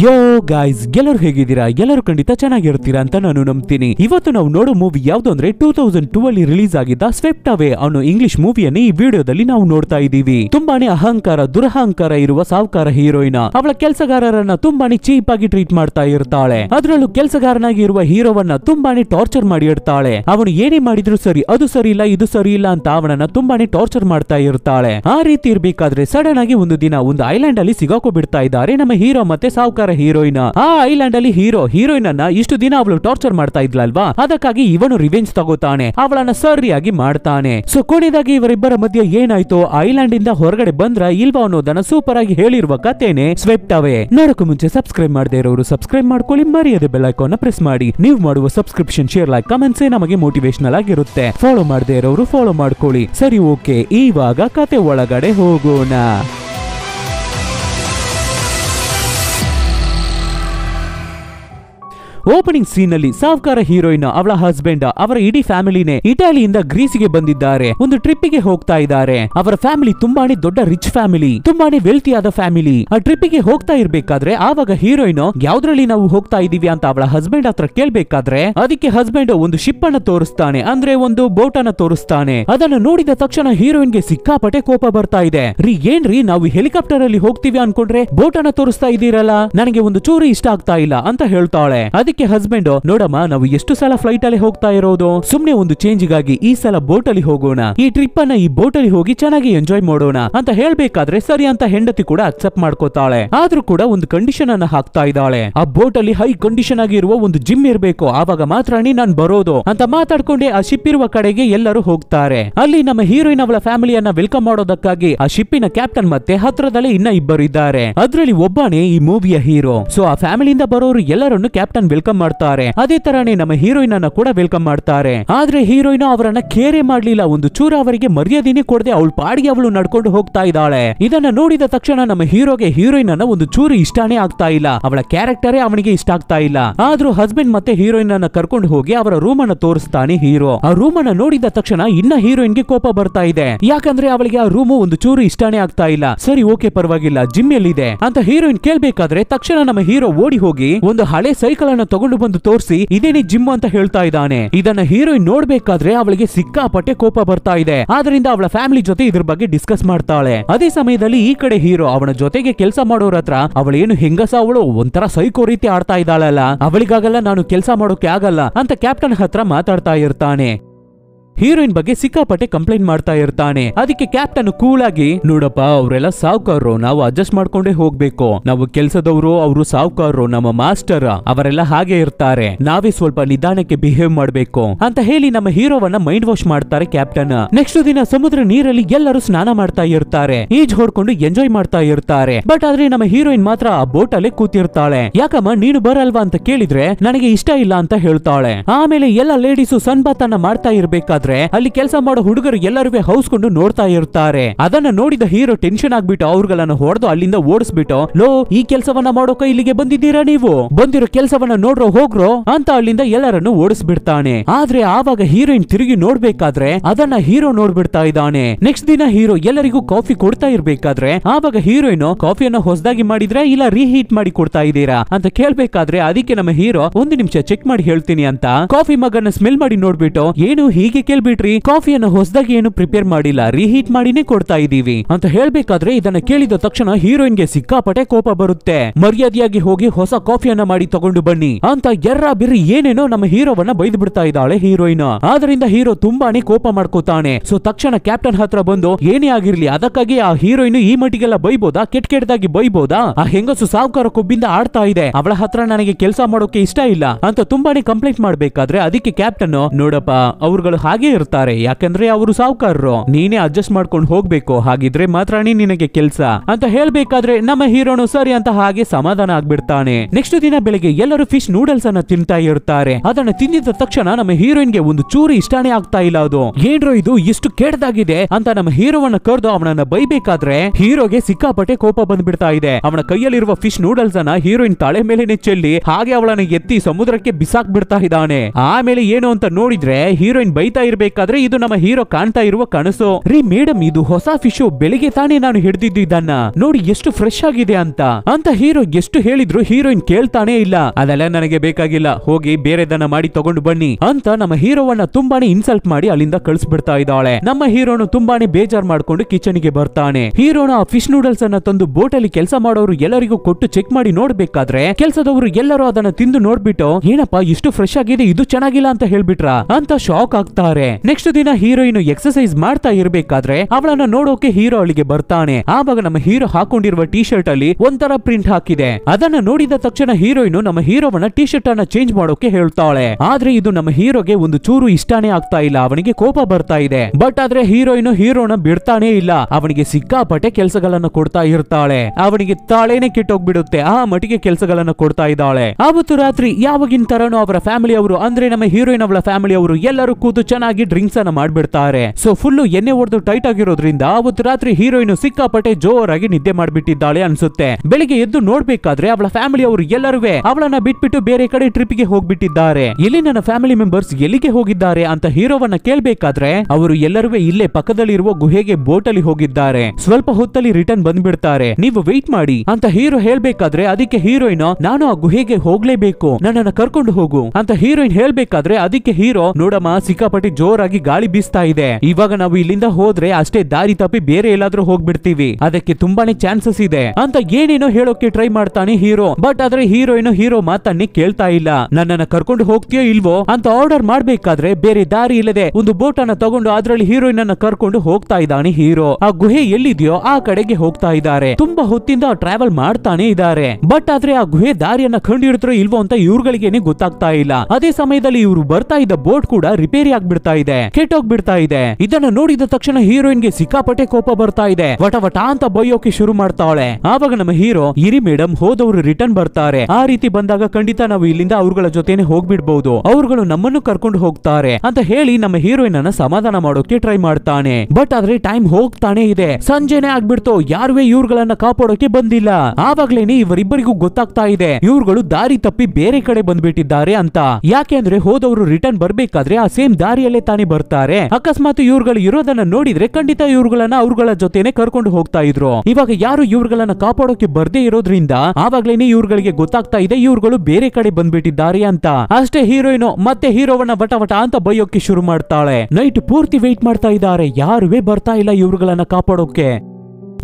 ಯೋ guys ಎಲ್ಲರೂ ಹೇಗಿದ್ದೀರಾ ಎಲ್ಲರೂ ಖಂಡಿತ ಚೆನ್ನಾಗಿರ್ತೀರಾ ಅಂತ ನಾನು ನಂಬ್ತೀನಿ ಇವತ್ತು ನಾವು ನೋಡೋ ಮೂವಿ ಯಾವ್ದು ಅಂದ್ರೆ ಟೂ ತೌಸಂಡ್ ಟೂ ಅಲ್ಲಿ ರಿಲೀಸ್ ಆಗಿದ್ದ ಸ್ವೆಪ್ಟ್ ಅವೇ ಅನ್ನೋ ಇಂಗ್ಲಿಷ್ ಮೂವಿಯನ್ನು ಈ ವಿಡಿಯೋದಲ್ಲಿ ನಾವು ನೋಡ್ತಾ ಇದ್ದೀವಿ ತುಂಬಾನೇ ಅಹಂಕಾರ ದುರಹಂಕಾರ ಇರುವ ಸಾವುಕಾರ ಹೀರೋಯಿನ ಅವಳ ಕೆಲಸಗಾರರನ್ನ ತುಂಬಾನೇ ಚೀಪ್ ಆಗಿ ಟ್ರೀಟ್ ಮಾಡ್ತಾ ಇರ್ತಾಳೆ ಅದರಲ್ಲೂ ಕೆಲಸಗಾರನಾಗಿ ಇರುವ ಹೀರೋವನ್ನ ತುಂಬಾನೇ ಟಾರ್ಚರ್ ಮಾಡಿ ಇಡ್ತಾಳೆ ಅವನು ಏನೇ ಮಾಡಿದ್ರು ಸರಿ ಅದು ಸರಿ ಇಲ್ಲ ಇದು ಸರಿ ಇಲ್ಲ ಅಂತ ಅವನನ್ನ ತುಂಬಾನೇ ಟಾರ್ಚರ್ ಮಾಡ್ತಾ ಇರ್ತಾಳೆ ಆ ರೀತಿ ಇರ್ಬೇಕಾದ್ರೆ ಸಡನ್ ಆಗಿ ಒಂದು ದಿನ ಒಂದು ಐಲ್ಯಾಂಡ್ ಅಲ್ಲಿ ಸಿಗಾಕೋ ಬಿಡ್ತಾ ಇದ್ದಾರೆ ನಮ್ಮ ಹೀರೋ ಮತ್ತೆ ಸಾವು ಸಾಹುಕಾರ ಹೀರೋಯಿನ್ ಆ ಐಲ್ಯಾಂಡ್ ಅಲ್ಲಿ ಹೀರೋ ಹೀರೋಯಿನ್ ಅನ್ನ ಇಷ್ಟು ದಿನ ಅವಳು ಟಾರ್ಚರ್ ಮಾಡ್ತಾ ಇದ್ಲಲ್ವಾ ಅದಕ್ಕಾಗಿ ಇವನು ರಿವೆಂಜ್ ತಗೋತಾನೆ ಅವಳನ್ನ ಸರಿಯಾಗಿ ಮಾಡ್ತಾನೆ ಸೊ ಕೊನೆಯದಾಗಿ ಇವರಿಬ್ಬರ ಮಧ್ಯೆ ಏನಾಯ್ತು ಐಲ್ಯಾಂಡ್ ಇಂದ ಹೊರಗಡೆ ಬಂದ್ರ ಇಲ್ವಾ ಅನ್ನೋದನ್ನ ಸೂಪರ್ ಆಗಿ ಹೇಳಿರುವ ಕಥೆನೆ ಸ್ವೆಪ್ಟ್ ಅವೇ ಮುಂಚೆ ಸಬ್ಸ್ಕ್ರೈಬ್ ಮಾಡದೇ ಇರೋರು ಸಬ್ಸ್ಕ್ರೈಬ್ ಮಾಡ್ಕೊಳ್ಳಿ ಮರ್ಯಾದೆ ಬೆಲ್ಲೈಕಾನ್ ಪ್ರೆಸ್ ಮಾಡಿ ನೀವು ಮಾಡುವ ಸಬ್ಸ್ಕ್ರಿಪ್ಷನ್ ಶೇರ್ ಲೈಕ್ ಕಮೆಂಟ್ಸ್ ನಮಗೆ ಮೋಟಿವೇಶನಲ್ ಆಗಿರುತ್ತೆ ಫಾಲೋ ಮಾಡದೇ ಇರೋರು ಫಾಲೋ ಮಾಡ್ಕೊಳ್ಳಿ ಸರಿ ಓಕೆ ಇವಾಗ ಕತೆ ಒಳಗಡೆ ಹೋಗೋಣ ಓಪನಿಂಗ್ ಸೀನ್ ಅಲ್ಲಿ ಸಾವ್ಕಾರ ಹೀರೋಯಿನ್ ಅವಳ ಹಸ್ಬೆಂಡ್ ಅವರ ಇಡೀ ಫ್ಯಾಮಿಲಿನೇ ಇಟಾಲಿಯಿಂದ ಗ್ರೀಸ್ಗೆ ಬಂದಿದ್ದಾರೆ ಒಂದು ಟ್ರಿಪ್ ಗೆ ಹೋಗ್ತಾ ಇದ್ದಾರೆ ಅವರ ಫ್ಯಾಮಿಲಿ ತುಂಬಾನೇ ದೊಡ್ಡ ರಿಚ್ ಫ್ಯಾಮಿಲಿ ತುಂಬಾನೇ ವೆಲ್ತಿ ಆದ ಫ್ಯಾಮಿಲಿ ಆ ಟ್ರಿಪ್ ಗೆ ಹೋಗ್ತಾ ಇರ್ಬೇಕಾದ್ರೆ ಆವಾಗ ಹೀರೋಯಿನ್ ಯಾವ್ದ್ರಲ್ಲಿ ನಾವು ಹೋಗ್ತಾ ಇದೀವಿ ಅಂತ ಅವಳ ಹಸ್ಬೆಂಡ್ ಹತ್ರ ಕೇಳ್ಬೇಕಾದ್ರೆ ಅದಕ್ಕೆ ಹಸ್ಬೆಂಡ್ ಒಂದು ಶಿಪ್ ಅನ್ನ ತೋರಿಸ್ತಾನೆ ಅಂದ್ರೆ ಒಂದು ಬೋಟ್ ಅನ್ನ ತೋರಿಸ್ತಾನೆ ಅದನ್ನ ನೋಡಿದ ತಕ್ಷಣ ಹೀರೋಯಿನ್ ಗೆ ಸಿಕ್ಕಾಪಟ್ಟೆ ಕೋಪ ಬರ್ತಾ ಇದೆ ರೀ ಏನ್ರಿ ನಾವು ಹೆಲಿಕಾಪ್ಟರ್ ಅಲ್ಲಿ ಹೋಗ್ತೀವಿ ಅನ್ಕೊಂಡ್ರೆ ಬೋಟ್ ಅನ್ನ ತೋರಿಸ್ತಾ ಇದೀರಲ್ಲ ನನಗೆ ಒಂದು ಚೂರು ಇಷ್ಟ ಆಗ್ತಾ ಇಲ್ಲ ಅಂತ ಹೇಳ್ತಾಳೆ ಅದಕ್ಕೆ ಅದಕ್ಕೆ ಹಸ್ಬೆಂಡ್ ನೋಡಮ್ಮ ನಾವು ಎಷ್ಟು ಸಲ ಫ್ಲೈಟ್ ಅಲ್ಲಿ ಹೋಗ್ತಾ ಇರೋದು ಸುಮ್ನೆ ಒಂದು ಚೇಂಜ್ ಗಾಗಿ ಈ ಸಲ ಬೋಟ್ ಅಲ್ಲಿ ಹೋಗೋಣ ಈ ಟ್ರಿಪ್ ಅನ್ನ ಈ ಬೋಟ್ ಅಲ್ಲಿ ಹೋಗಿ ಚೆನ್ನಾಗಿ ಎಂಜಾಯ್ ಮಾಡೋಣ ಅಂತ ಹೇಳ್ಬೇಕಾದ್ರೆ ಸರಿ ಅಂತ ಹೆಂಡತಿ ಕೂಡ ಅಕ್ಸೆಪ್ಟ್ ಮಾಡ್ಕೋತಾಳೆ ಆದ್ರೂ ಕೂಡ ಒಂದು ಕಂಡೀಷನ್ ಅನ್ನ ಹಾಕ್ತಾ ಇದ್ದಾಳೆ ಆ ಬೋಟ್ ಅಲ್ಲಿ ಹೈ ಕಂಡೀಷನ್ ಆಗಿರುವ ಒಂದು ಜಿಮ್ ಇರಬೇಕು ಆವಾಗ ಮಾತ್ರ ನಾನು ಬರೋದು ಅಂತ ಮಾತಾಡ್ಕೊಂಡೆ ಆ ಶಿಪ್ ಇರುವ ಕಡೆಗೆ ಎಲ್ಲರೂ ಹೋಗ್ತಾರೆ ಅಲ್ಲಿ ನಮ್ಮ ಹೀರೋಯಿನ್ ಅವಳ ಫ್ಯಾಮಿಲಿಯನ್ನ ವೆಲ್ಕಮ್ ಮಾಡೋದಕ್ಕಾಗಿ ಆ ಶಿಪ್ಪಿನ ಕ್ಯಾಪ್ಟನ್ ಮತ್ತೆ ಹತ್ರದಲ್ಲೇ ಇನ್ನ ಇಬ್ಬರು ಇದ್ದಾರೆ ಅದ್ರಲ್ಲಿ ಒಬ್ಬನೇ ಈ ಮೂವಿಯ ಹೀರೋ ಸೊ ಆ ಫ್ಯಾಮಿಲಿಯಿಂದ ಬರೋರು ಎಲ್ಲರನ್ನು ಕ್ಯಾಪ್ಟನ್ ವೆಲ್ಕಮ್ ವೆಲ್ಕಮ್ ಮಾಡ್ತಾರೆ ಅದೇ ತರಾನೇ ನಮ್ಮ ಹೀರೋಯಿನ್ ಅನ್ನ ಕೂಡ ವೆಲ್ಕಮ್ ಮಾಡ್ತಾರೆ ಆದ್ರೆ ಹೀರೋಯಿನ್ ಅವರನ್ನ ಕೇರೆ ಮಾಡ್ಲಿಲ್ಲ ಒಂದು ಚೂರು ಅವರಿಗೆ ಮರ್ಯಾದೆನೇ ಕೊಡದೆ ಅವಳು ಪಾಡಿಗೆ ಅವಳು ನಡ್ಕೊಂಡು ಹೋಗ್ತಾ ಇದ್ದಾಳೆ ಇದನ್ನ ನೋಡಿದ ತಕ್ಷಣ ನಮ್ಮ ಹೀರೋಗೆ ಹೀರೋಯಿನ್ ಅನ್ನ ಒಂದು ಚೂರು ಇಷ್ಟಾನೇ ಆಗ್ತಾ ಇಲ್ಲ ಅವಳ ಕ್ಯಾರೆಕ್ಟರೇ ಅವನಿಗೆ ಇಷ್ಟ ಆಗ್ತಾ ಇಲ್ಲ ಆದ್ರೂ ಹಸ್ಬೆಂಡ್ ಮತ್ತೆ ಹೀರೋಯಿನ್ ಅನ್ನ ಕರ್ಕೊಂಡು ಹೋಗಿ ಅವರ ರೂಮ್ ಅನ್ನ ತೋರಿಸ್ತಾನೆ ಹೀರೋ ಆ ರೂಮ್ ಅನ್ನ ನೋಡಿದ ತಕ್ಷಣ ಇನ್ನ ಹೀರೋಯಿನ್ ಗೆ ಕೋಪ ಬರ್ತಾ ಇದೆ ಯಾಕಂದ್ರೆ ಅವಳಿಗೆ ಆ ರೂಮು ಒಂದು ಚೂರು ಇಷ್ಟಾನೇ ಆಗ್ತಾ ಇಲ್ಲ ಸರಿ ಓಕೆ ಪರವಾಗಿಲ್ಲ ಜಿಮ್ ಎಲ್ಲಿದೆ ಅಂತ ಹೀರೋಯಿನ್ ಕೇಳ್ಬೇಕಾದ್ರೆ ತಕ್ಷಣ ನಮ್ಮ ಹೀರೋ ಓಡಿ ಹೋಗಿ ಒಂದು ಹಳೆ ಸೈಕಲ್ ಅನ್ನ ತಗೊಂಡು ಬಂದು ತೋರಿಸಿ ಇದೇನೇ ಜಿಮ್ ಅಂತ ಹೇಳ್ತಾ ಇದ್ದಾನೆ ಇದನ್ನ ಹೀರೋಯಿನ್ ನೋಡ್ಬೇಕಾದ್ರೆ ಅವಳಿಗೆ ಸಿಕ್ಕಾಪಟ್ಟೆ ಕೋಪ ಬರ್ತಾ ಇದೆ ಆದ್ರಿಂದ ಅವಳ ಫ್ಯಾಮಿಲಿ ಜೊತೆ ಇದ್ರ ಬಗ್ಗೆ ಡಿಸ್ಕಸ್ ಮಾಡ್ತಾಳೆ ಅದೇ ಸಮಯದಲ್ಲಿ ಈ ಕಡೆ ಹೀರೋ ಅವನ ಜೊತೆಗೆ ಕೆಲಸ ಮಾಡೋರ ಹತ್ರ ಅವಳೇನು ಹೆಂಗಸ ಅವಳು ಒಂಥರ ಸೈಕೋ ರೀತಿ ಆಡ್ತಾ ಇದ್ದಾಳಲ್ಲ ಅವಳಿಗಾಗಲ್ಲ ನಾನು ಕೆಲಸ ಮಾಡೋಕೆ ಆಗಲ್ಲ ಅಂತ ಕ್ಯಾಪ್ಟನ್ ಹತ್ರ ಮಾತಾಡ್ತಾ ಇರ್ತಾನೆ ಹೀರೋಯಿನ್ ಬಗ್ಗೆ ಸಿಕ್ಕಾಪಟ್ಟೆ ಕಂಪ್ಲೇಂಟ್ ಮಾಡ್ತಾ ಇರ್ತಾನೆ ಅದಕ್ಕೆ ಕ್ಯಾಪ್ಟನ್ ಕೂಲ್ ಆಗಿ ನೋಡಪ್ಪ ಅವರೆಲ್ಲ ಸಾವುಕಾರರು ನಾವು ಅಡ್ಜಸ್ಟ್ ಮಾಡ್ಕೊಂಡೇ ಹೋಗ್ಬೇಕು ನಾವು ಕೆಲಸದವರು ಅವರು ಸಾವುಕಾರರು ನಮ್ಮ ಮಾಸ್ಟರ್ ಅವರೆಲ್ಲ ಹಾಗೆ ಇರ್ತಾರೆ ನಾವೇ ಸ್ವಲ್ಪ ನಿಧಾನಕ್ಕೆ ಬಿಹೇವ್ ಮಾಡ್ಬೇಕು ಅಂತ ಹೇಳಿ ನಮ್ಮ ಹೀರೋವನ್ನ ಮೈಂಡ್ ವಾಶ್ ಮಾಡ್ತಾರೆ ಕ್ಯಾಪ್ಟನ್ ನೆಕ್ಸ್ಟ್ ದಿನ ಸಮುದ್ರ ನೀರಲ್ಲಿ ಎಲ್ಲರೂ ಸ್ನಾನ ಮಾಡ್ತಾ ಇರ್ತಾರೆ ಈಜ್ ಹೊಡ್ಕೊಂಡು ಎಂಜಾಯ್ ಮಾಡ್ತಾ ಇರ್ತಾರೆ ಬಟ್ ಆದ್ರೆ ನಮ್ಮ ಹೀರೋಯಿನ್ ಮಾತ್ರ ಆ ಬೋಟ್ ಅಲ್ಲೇ ಕೂತಿರ್ತಾಳೆ ಯಾಕಮ್ಮ ನೀನು ಬರಲ್ವಾ ಅಂತ ಕೇಳಿದ್ರೆ ನನಗೆ ಇಷ್ಟ ಇಲ್ಲ ಅಂತ ಹೇಳ್ತಾಳೆ ಆಮೇಲೆ ಎಲ್ಲ ಲೇಡೀಸು ಅನ್ನ ಮಾಡ್ತಾ ಇರ್ಬೇಕಾದ್ರೆ ಅಲ್ಲಿ ಕೆಲಸ ಮಾಡೋ ಹುಡುಗರು ಎಲ್ಲರೂ ಹೌಸ್ಕೊಂಡು ನೋಡ್ತಾ ಇರ್ತಾರೆ ಅದನ್ನ ನೋಡಿದ ಹೀರೋ ಟೆನ್ಷನ್ ಆಗ್ಬಿಟ್ಟು ಅವ್ರಗಳನ್ನ ಹೊಡೆದು ಅಲ್ಲಿಂದ ಓಡಿಸ್ಬಿಟ್ಟು ಲೋ ಈ ಕೆಲಸವನ್ನ ಮಾಡೋಕ ಇಲ್ಲಿಗೆ ಬಂದಿದ್ದೀರಾ ನೀವು ಬಂದಿರೋ ಕೆಲಸವನ್ನ ನೋಡ್ರೋ ಹೋಗ್ರೋ ಅಂತ ಅಲ್ಲಿಂದ ಎಲ್ಲರನ್ನು ಓಡಿಸ್ಬಿಡ್ತಾನೆ ಆದ್ರೆ ಆವಾಗ ಹೀರೋಯಿನ್ ತಿರುಗಿ ನೋಡ್ಬೇಕಾದ್ರೆ ಅದನ್ನ ಹೀರೋ ನೋಡ್ಬಿಡ್ತಾ ಇದ್ದಾನೆ ನೆಕ್ಸ್ಟ್ ದಿನ ಹೀರೋ ಎಲ್ಲರಿಗೂ ಕಾಫಿ ಕೊಡ್ತಾ ಇರ್ಬೇಕಾದ್ರೆ ಆವಾಗ ಹೀರೋಯಿನ್ ಕಾಫಿಯನ್ನು ಹೊಸದಾಗಿ ಮಾಡಿದ್ರೆ ಇಲ್ಲ ರೀಹೀಟ್ ಮಾಡಿ ಕೊಡ್ತಾ ಇದ್ದೀರಾ ಅಂತ ಕೇಳ್ಬೇಕಾದ್ರೆ ಅದಕ್ಕೆ ನಮ್ಮ ಹೀರೋ ಒಂದು ನಿಮಿಷ ಚೆಕ್ ಮಾಡಿ ಹೇಳ್ತೀನಿ ಅಂತ ಕಾಫಿ ಮಗನ ಸ್ಮೆಲ್ ಮಾಡಿ ನೋಡ್ಬಿಟ್ಟು ಏನು ಹೀಗೆ ಕೇಳ್ಬಿಟ್ರಿ ಕಾಫಿಯನ್ನ ಹೊಸದಾಗಿ ಏನು ಪ್ರಿಪೇರ್ ಮಾಡಿಲ್ಲ ರಿಹೀಟ್ ಮಾಡಿನೇ ಕೊಡ್ತಾ ಇದೀವಿ ಅಂತ ಹೇಳ್ಬೇಕಾದ್ರೆ ಇದನ್ನ ಕೇಳಿದ ತಕ್ಷಣ ಹೀರೋಯಿನ್ ಗೆ ಸಿಕ್ಕಾಪಟ್ಟೆ ಕೋಪ ಬರುತ್ತೆ ಮರ್ಯಾದೆಯಾಗಿ ಹೋಗಿ ಹೊಸ ಕಾಫಿಯನ್ನ ಮಾಡಿ ತಗೊಂಡು ಬನ್ನಿ ಅಂತ ಎರ್ರ ಬಿರ್ರಿ ಏನೇನೋ ನಮ್ಮ ಹೀರೋವನ್ನ ಬೈದ್ ಬಿಡ್ತಾ ಇದ್ದಾಳೆ ಹೀರೋಯಿನ್ ಆದ್ರಿಂದ ಹೀರೋ ತುಂಬಾನೇ ಕೋಪ ಮಾಡ್ಕೋತಾನೆ ಸೊ ತಕ್ಷಣ ಕ್ಯಾಪ್ಟನ್ ಹತ್ರ ಬಂದು ಏನೇ ಆಗಿರ್ಲಿ ಅದಕ್ಕಾಗಿ ಆ ಹೀರೋಯಿನ್ ಈ ಮಟ್ಟಿಗೆಲ್ಲ ಬೈಬೋದಾ ಕೆಟ್ ಕೆಟ್ಟದಾಗಿ ಬೈಬೋದಾ ಆ ಹೆಂಗಸು ಸಾವುಕಾರ ಕೊಬ್ಬಿಂದ ಆಡ್ತಾ ಇದೆ ಅವಳ ಹತ್ರ ನನಗೆ ಕೆಲಸ ಮಾಡೋಕೆ ಇಷ್ಟ ಇಲ್ಲ ಅಂತ ತುಂಬಾನೇ ಕಂಪ್ಲೇಂಟ್ ಮಾಡ್ಬೇಕಾದ್ರೆ ಅದಕ್ಕೆ ಕ್ಯಾಪ್ಟನ್ ನೋಡಪ್ಪ ಅವ್ರುಗಳು ಹಾಗೆ ಇರ್ತಾರೆ ಯಾಕಂದ್ರೆ ಅವರು ಸಾವುಕಾರರು ನೀನೇ ಅಡ್ಜಸ್ಟ್ ಮಾಡ್ಕೊಂಡು ಹೋಗ್ಬೇಕು ಹಾಗಿದ್ರೆ ಮಾತ್ರ ನಿನಗೆ ಕೆಲ್ಸ ಅಂತ ಹೇಳ್ಬೇಕಾದ್ರೆ ನಮ್ಮ ಹೀರೋನು ಸರಿ ಅಂತ ಹಾಗೆ ಸಮಾಧಾನ ಆಗ್ಬಿಡ್ತಾನೆ ನೆಕ್ಸ್ಟ್ ದಿನ ಬೆಳಿಗ್ಗೆ ಎಲ್ಲರೂ ಫಿಶ್ ನೂಡಲ್ಸ್ ಅನ್ನ ತಿಂತಾ ಇರ್ತಾರೆ ಅದನ್ನ ತಿಂದಿದ ತಕ್ಷಣ ನಮ್ಮ ಹೀರೋಯಿನ್ ಗೆ ಒಂದು ಚೂರು ಇಷ್ಟಾನೇ ಆಗ್ತಾ ಇಲ್ಲ ಅದು ಏನ್ರೋ ಇದು ಎಷ್ಟು ಕೆಟ್ಟದಾಗಿದೆ ಅಂತ ನಮ್ಮ ಹೀರೋವನ್ನ ಕರೆದು ಅವನನ್ನ ಬೈಬೇಕಾದ್ರೆ ಹೀರೋಗೆ ಸಿಕ್ಕಾಪಟ್ಟೆ ಕೋಪ ಬಂದ್ಬಿಡ್ತಾ ಇದೆ ಅವನ ಕೈಯಲ್ಲಿರುವ ಫಿಶ್ ನೂಡಲ್ಸ್ ಅನ್ನ ಹೀರೋಯಿನ್ ತಲೆ ಮೇಲೆ ಚೆಲ್ಲಿ ಹಾಗೆ ಅವಳನ್ನ ಎತ್ತಿ ಸಮುದ್ರಕ್ಕೆ ಬಿಸಾಕ್ ಬಿಡ್ತಾ ಇದ್ದಾನೆ ಆಮೇಲೆ ಏನು ಅಂತ ನೋಡಿದ್ರೆ ಹೀರೋಯಿನ್ ಬೈತಾ ಇರಬೇಕಾದ್ರೆ ಇದು ನಮ್ಮ ಹೀರೋ ಕಾಣ್ತಾ ಇರುವ ಕನಸು ರೀ ಮೇಡಮ್ ಇದು ಹೊಸ ಫಿಶು ಬೆಳಿಗ್ಗೆ ತಾನೇ ನಾನು ಇದನ್ನ ನೋಡಿ ಎಷ್ಟು ಫ್ರೆಶ್ ಆಗಿದೆ ಅಂತ ಅಂತ ಹೀರೋ ಎಷ್ಟು ಹೇಳಿದ್ರು ಹೀರೋಯಿನ್ ಕೇಳ್ತಾನೆ ಇಲ್ಲ ಅದೆಲ್ಲ ನನಗೆ ಬೇಕಾಗಿಲ್ಲ ಹೋಗಿ ಬೇರೆದನ್ನ ಮಾಡಿ ತಗೊಂಡು ಬನ್ನಿ ಅಂತ ನಮ್ಮ ಹೀರೋವನ್ನ ತುಂಬಾನೇ ಇನ್ಸಲ್ಟ್ ಮಾಡಿ ಅಲ್ಲಿಂದ ಬಿಡ್ತಾ ಇದ್ದಾಳೆ ನಮ್ಮ ಹೀರೋನು ತುಂಬಾನೇ ಬೇಜಾರ್ ಮಾಡ್ಕೊಂಡು ಕಿಚನ್ ಗೆ ಬರ್ತಾನೆ ಹೀರೋನ ಫಿಶ್ ನೂಡಲ್ಸ್ ಅನ್ನ ತಂದು ಬೋಟ್ ಅಲ್ಲಿ ಕೆಲಸ ಮಾಡೋರು ಎಲ್ಲರಿಗೂ ಕೊಟ್ಟು ಚೆಕ್ ಮಾಡಿ ನೋಡ್ಬೇಕಾದ್ರೆ ಕೆಲಸದವರು ಎಲ್ಲರೂ ಅದನ್ನ ತಿಂದು ನೋಡ್ಬಿಟ್ಟು ಏನಪ್ಪ ಇಷ್ಟು ಫ್ರೆಶ್ ಆಗಿದೆ ಇದು ಚೆನ್ನಾಗಿಲ್ಲ ಅಂತ ಹೇಳ್ಬಿಟ್ರ ಅಂತ ಶಾಕ್ ಆಗ್ತಾರೆ ನೆಕ್ಸ್ಟ್ ದಿನ ಹೀರೋಯಿನ್ ಎಕ್ಸರ್ಸೈಸ್ ಮಾಡ್ತಾ ಇರ್ಬೇಕಾದ್ರೆ ಅವಳನ್ನ ನೋಡೋಕೆ ಹೀರೋ ಅಳಿಗೆ ಬರ್ತಾನೆ ಆವಾಗ ನಮ್ಮ ಹೀರೋ ಹಾಕೊಂಡಿರುವ ಟಿ ಶರ್ಟ್ ಅಲ್ಲಿ ಒಂಥರ ಪ್ರಿಂಟ್ ಹಾಕಿದೆ ಅದನ್ನ ನೋಡಿದ ತಕ್ಷಣ ಹೀರೋಯಿನ್ ನಮ್ಮ ಹೀರೋವನ್ನ ಟಿ ಶರ್ಟ್ ಅನ್ನ ಚೇಂಜ್ ಮಾಡೋಕೆ ಹೇಳ್ತಾಳೆ ಆದ್ರೆ ಇದು ನಮ್ಮ ಹೀರೋಗೆ ಒಂದು ಚೂರು ಇಷ್ಟಾನೇ ಆಗ್ತಾ ಇಲ್ಲ ಅವನಿಗೆ ಕೋಪ ಬರ್ತಾ ಇದೆ ಬಟ್ ಆದ್ರೆ ಹೀರೋಯಿನ್ ಹೀರೋನ ಬಿಡ್ತಾನೆ ಇಲ್ಲ ಅವನಿಗೆ ಸಿಕ್ಕಾಪಟ್ಟೆ ಕೆಲಸಗಳನ್ನ ಕೊಡ್ತಾ ಇರ್ತಾಳೆ ಅವನಿಗೆ ತಾಳೇನೆ ಕಿಟ್ಟೋಗ್ಬಿಡುತ್ತೆ ಆ ಮಟ್ಟಿಗೆ ಕೆಲಸಗಳನ್ನ ಕೊಡ್ತಾ ಇದ್ದಾಳೆ ಆವತ್ತು ರಾತ್ರಿ ಯಾವಾಗಿನ ತರನು ಅವರ ಫ್ಯಾಮಿಲಿ ಅವರು ಅಂದ್ರೆ ನಮ್ಮ ಹೀರೋಯಿನ್ ಅವಳ ಫ್ಯಾಮಿಲಿ ಅವರು ಎಲ್ಲರೂ ಕೂತು ಚೆನ್ನಾಗಿ ಚೆನ್ನಾಗಿ ಡ್ರಿಂಕ್ಸ್ ಅನ್ನ ಮಾಡ್ಬಿಡ್ತಾರೆ ಸೊ ಫುಲ್ ಎಣ್ಣೆ ಹೊಡೆದು ಟೈಟ್ ಆಗಿರೋದ್ರಿಂದ ಅವತ್ತು ರಾತ್ರಿ ಹೀರೋಯಿನ್ ಸಿಕ್ಕಾಪಟ್ಟೆ ಜೋರಾಗಿ ನಿದ್ದೆ ಮಾಡ್ಬಿಟ್ಟಿದ್ದಾಳೆ ಅನ್ಸುತ್ತೆ ಬೆಳಿಗ್ಗೆ ಎದ್ದು ನೋಡ್ಬೇಕಾದ್ರೆ ಅವಳ ಫ್ಯಾಮಿಲಿ ಅವರು ಎಲ್ಲರೂ ಅವಳನ್ನ ಬಿಟ್ಬಿಟ್ಟು ಬೇರೆ ಕಡೆ ಟ್ರಿಪ್ ಗೆ ಹೋಗ್ಬಿಟ್ಟಿದ್ದಾರೆ ಇಲ್ಲಿ ನನ್ನ ಫ್ಯಾಮಿಲಿ ಮೆಂಬರ್ಸ್ ಎಲ್ಲಿಗೆ ಹೋಗಿದ್ದಾರೆ ಅಂತ ಹೀರೋವನ್ನ ಕೇಳ್ಬೇಕಾದ್ರೆ ಅವರು ಎಲ್ಲರೂ ಇಲ್ಲೇ ಪಕ್ಕದಲ್ಲಿರುವ ಗುಹೆಗೆ ಬೋಟ್ ಅಲ್ಲಿ ಹೋಗಿದ್ದಾರೆ ಸ್ವಲ್ಪ ಹೊತ್ತಲ್ಲಿ ರಿಟರ್ನ್ ಬಂದ್ಬಿಡ್ತಾರೆ ನೀವು ವೆಯ್ಟ್ ಮಾಡಿ ಅಂತ ಹೀರೋ ಹೇಳ್ಬೇಕಾದ್ರೆ ಅದಕ್ಕೆ ಹೀರೋಯಿನ್ ನಾನು ಆ ಗುಹೆಗೆ ಹೋಗ್ಲೇಬೇಕು ನನ್ನನ್ನ ಕರ್ಕೊಂಡು ಹೋಗು ಅಂತ ಹೀರೋಯಿನ್ ಹೇಳ್ಬೇಕಾದ್ರೆ ಅದಕ್ಕೆ ಹೀರೋ ನೋಡಮ್ಮ ಸಿಕ್ಕಾಪಟ್ಟಿ ಜೋರಾಗಿ ಗಾಳಿ ಬೀಸ್ತಾ ಇದೆ ಇವಾಗ ನಾವು ಇಲ್ಲಿಂದ ಹೋದ್ರೆ ಅಷ್ಟೇ ದಾರಿ ತಪ್ಪಿ ಬೇರೆ ಎಲ್ಲಾದ್ರೂ ಹೋಗ್ಬಿಡ್ತೀವಿ ಅದಕ್ಕೆ ತುಂಬಾನೇ ಚಾನ್ಸಸ್ ಇದೆ ಅಂತ ಏನೇನೋ ಹೇಳೋಕೆ ಟ್ರೈ ಮಾಡ್ತಾನೆ ಹೀರೋ ಬಟ್ ಆದ್ರೆ ಹೀರೋಯಿನ್ ಹೀರೋ ಮಾತನ್ನ ಕೇಳ್ತಾ ಇಲ್ಲ ನನ್ನನ್ನ ಕರ್ಕೊಂಡು ಹೋಗ್ತೀಯೋ ಇಲ್ವೋ ಅಂತ ಆರ್ಡರ್ ಮಾಡ್ಬೇಕಾದ್ರೆ ಬೇರೆ ದಾರಿ ಇಲ್ಲದೆ ಒಂದು ಬೋಟ್ ಅನ್ನ ತಗೊಂಡು ಅದ್ರಲ್ಲಿ ಹೀರೋಯಿನ್ ಅನ್ನ ಕರ್ಕೊಂಡು ಹೋಗ್ತಾ ಇದ್ದಾನೆ ಹೀರೋ ಆ ಗುಹೆ ಎಲ್ಲಿದೆಯೋ ಆ ಕಡೆಗೆ ಹೋಗ್ತಾ ಇದ್ದಾರೆ ತುಂಬಾ ಹೊತ್ತಿಂದ ಟ್ರಾವೆಲ್ ಮಾಡ್ತಾನೆ ಇದ್ದಾರೆ ಬಟ್ ಆದ್ರೆ ಆ ಗುಹೆ ದಾರಿಯನ್ನ ಕಂಡು ಇಲ್ವೋ ಅಂತ ಇವ್ರಗಳಿಗೆ ಗೊತ್ತಾಗ್ತಾ ಇಲ್ಲ ಅದೇ ಸಮಯದಲ್ಲಿ ಇವರು ಬರ್ತಾ ಇದ್ದ ಬೋಟ್ ಕೂಡ ರಿಪೇರಿ ಆಗ್ಬಿಡ್ತಾ ಇದೆ ಇದೆ ಕೆಟ್ಟೋಗ್ಬಿಡ್ತಾ ಇದೆ ಇದನ್ನ ನೋಡಿದ ತಕ್ಷಣ ಹೀರೋಯಿನ್ ಗೆ ಸಿಕ್ಕಾಪಟ್ಟೆ ಕೋಪ ಬರ್ತಾ ಇದೆ ವಟವಟ ವಟ ಅಂತ ಬೈಯೋಕೆ ಶುರು ಮಾಡ್ತಾಳೆ ಆವಾಗ ನಮ್ಮ ಹೀರೋ ಇರಿ ಮೇಡಮ್ ಹೋದವರು ರಿಟರ್ನ್ ಬರ್ತಾರೆ ಆ ರೀತಿ ಬಂದಾಗ ಖಂಡಿತ ನಾವು ಇಲ್ಲಿಂದ ಅವ್ರಗಳ ಜೊತೆನೆ ಹೋಗ್ಬಿಡ್ಬಹುದು ಅವರುಗಳು ನಮ್ಮನ್ನು ಕರ್ಕೊಂಡು ಹೋಗ್ತಾರೆ ಅಂತ ಹೇಳಿ ನಮ್ಮ ಹೀರೋಯಿನ್ ಅನ್ನ ಸಮಾಧಾನ ಮಾಡೋಕೆ ಟ್ರೈ ಮಾಡ್ತಾನೆ ಬಟ್ ಆದ್ರೆ ಟೈಮ್ ಹೋಗ್ತಾನೆ ಇದೆ ಸಂಜೆನೆ ಆಗ್ಬಿಡ್ತು ಯಾರುವೆ ಇವ್ರಗಳನ್ನ ಕಾಪಾಡೋಕೆ ಬಂದಿಲ್ಲ ಆವಾಗ್ಲೇನೆ ಇವರಿಬ್ಬರಿಗೂ ಗೊತ್ತಾಗ್ತಾ ಇದೆ ಇವ್ರುಗಳು ದಾರಿ ತಪ್ಪಿ ಬೇರೆ ಕಡೆ ಬಂದ್ಬಿಟ್ಟಿದ್ದಾರೆ ಅಂತ ಯಾಕೆ ಅಂದ್ರೆ ಹೋದವರು ರಿಟರ್ನ್ ಬರ್ಬೇಕಾದ್ರೆ ಆ ಸೇಮ್ ದಾರಿಯಲ್ಲಿ ತಾನೇ ಬರ್ತಾರೆ ಅಕಸ್ಮಾತ್ ಇವ್ರುಗಳು ಇರೋದನ್ನ ನೋಡಿದ್ರೆ ಖಂಡಿತ ಇವ್ರುಗಳನ್ನ ಅವ್ರಗಳ ಜೊತೆನೆ ಕರ್ಕೊಂಡು ಹೋಗ್ತಾ ಇದ್ರು ಇವಾಗ ಯಾರು ಇವ್ರುಗಳನ್ನ ಕಾಪಾಡೋಕೆ ಬರ್ದೇ ಇರೋದ್ರಿಂದ ಆವಾಗ್ಲೇನೆ ಇವ್ರುಗಳಿಗೆ ಗೊತ್ತಾಗ್ತಾ ಇದೆ ಇವ್ರುಗಳು ಬೇರೆ ಕಡೆ ಬಂದ್ಬಿಟ್ಟಿದ್ದಾರೆ ಅಂತ ಅಷ್ಟೇ ಹೀರೋಯಿನ್ ಮತ್ತೆ ಹೀರೋವನ್ನ ವಟವಟ ಅಂತ ಬಯೋಕೆ ಶುರು ಮಾಡ್ತಾಳೆ ನೈಟ್ ಪೂರ್ತಿ ವೆಯ್ಟ್ ಮಾಡ್ತಾ ಇದ್ದಾರೆ ಯಾರುವೇ ಬರ್ತಾ ಇಲ್ಲ ಇವ್ರುಗಳನ್ನ ಕಾಪಾಡೋಕೆ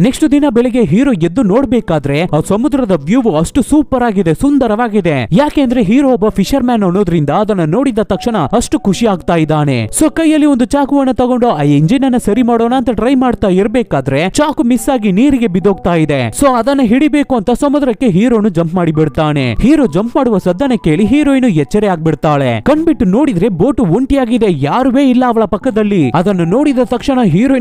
ನೆಕ್ಸ್ಟ್ ದಿನ ಬೆಳಿಗ್ಗೆ ಹೀರೋ ಎದ್ದು ನೋಡ್ಬೇಕಾದ್ರೆ ಆ ಸಮುದ್ರದ ವ್ಯೂ ಅಷ್ಟು ಸೂಪರ್ ಆಗಿದೆ ಸುಂದರವಾಗಿದೆ ಯಾಕೆಂದ್ರೆ ಹೀರೋ ಒಬ್ಬ ಫಿಶರ್ ಮ್ಯಾನ್ ಅನ್ನೋದ್ರಿಂದ ಅದನ್ನ ನೋಡಿದ ತಕ್ಷಣ ಅಷ್ಟು ಖುಷಿ ಆಗ್ತಾ ಇದ್ದಾನೆ ಸೊ ಕೈಯಲ್ಲಿ ಒಂದು ಚಾಕುವನ್ನು ತಗೊಂಡು ಆ ಇಂಜಿನ್ ಅನ್ನ ಸರಿ ಮಾಡೋಣ ಅಂತ ಟ್ರೈ ಮಾಡ್ತಾ ಇರ್ಬೇಕಾದ್ರೆ ಚಾಕು ಮಿಸ್ ಆಗಿ ನೀರಿಗೆ ಬಿದ್ದೋಗ್ತಾ ಇದೆ ಸೊ ಅದನ್ನ ಹಿಡಿಬೇಕು ಅಂತ ಸಮುದ್ರಕ್ಕೆ ಹೀರೋನು ಜಂಪ್ ಮಾಡಿ ಬಿಡ್ತಾನೆ ಹೀರೋ ಜಂಪ್ ಮಾಡುವ ಸದ್ದನ ಕೇಳಿ ಹೀರೋಯಿನ್ ಎಚ್ಚರಿ ಆಗ್ಬಿಡ್ತಾಳೆ ಕಣ್ಬಿಟ್ಟು ನೋಡಿದ್ರೆ ಬೋಟು ಒಂಟಿಯಾಗಿದೆ ಯಾರುವೇ ಇಲ್ಲ ಅವಳ ಪಕ್ಕದಲ್ಲಿ ಅದನ್ನು ನೋಡಿದ ತಕ್ಷಣ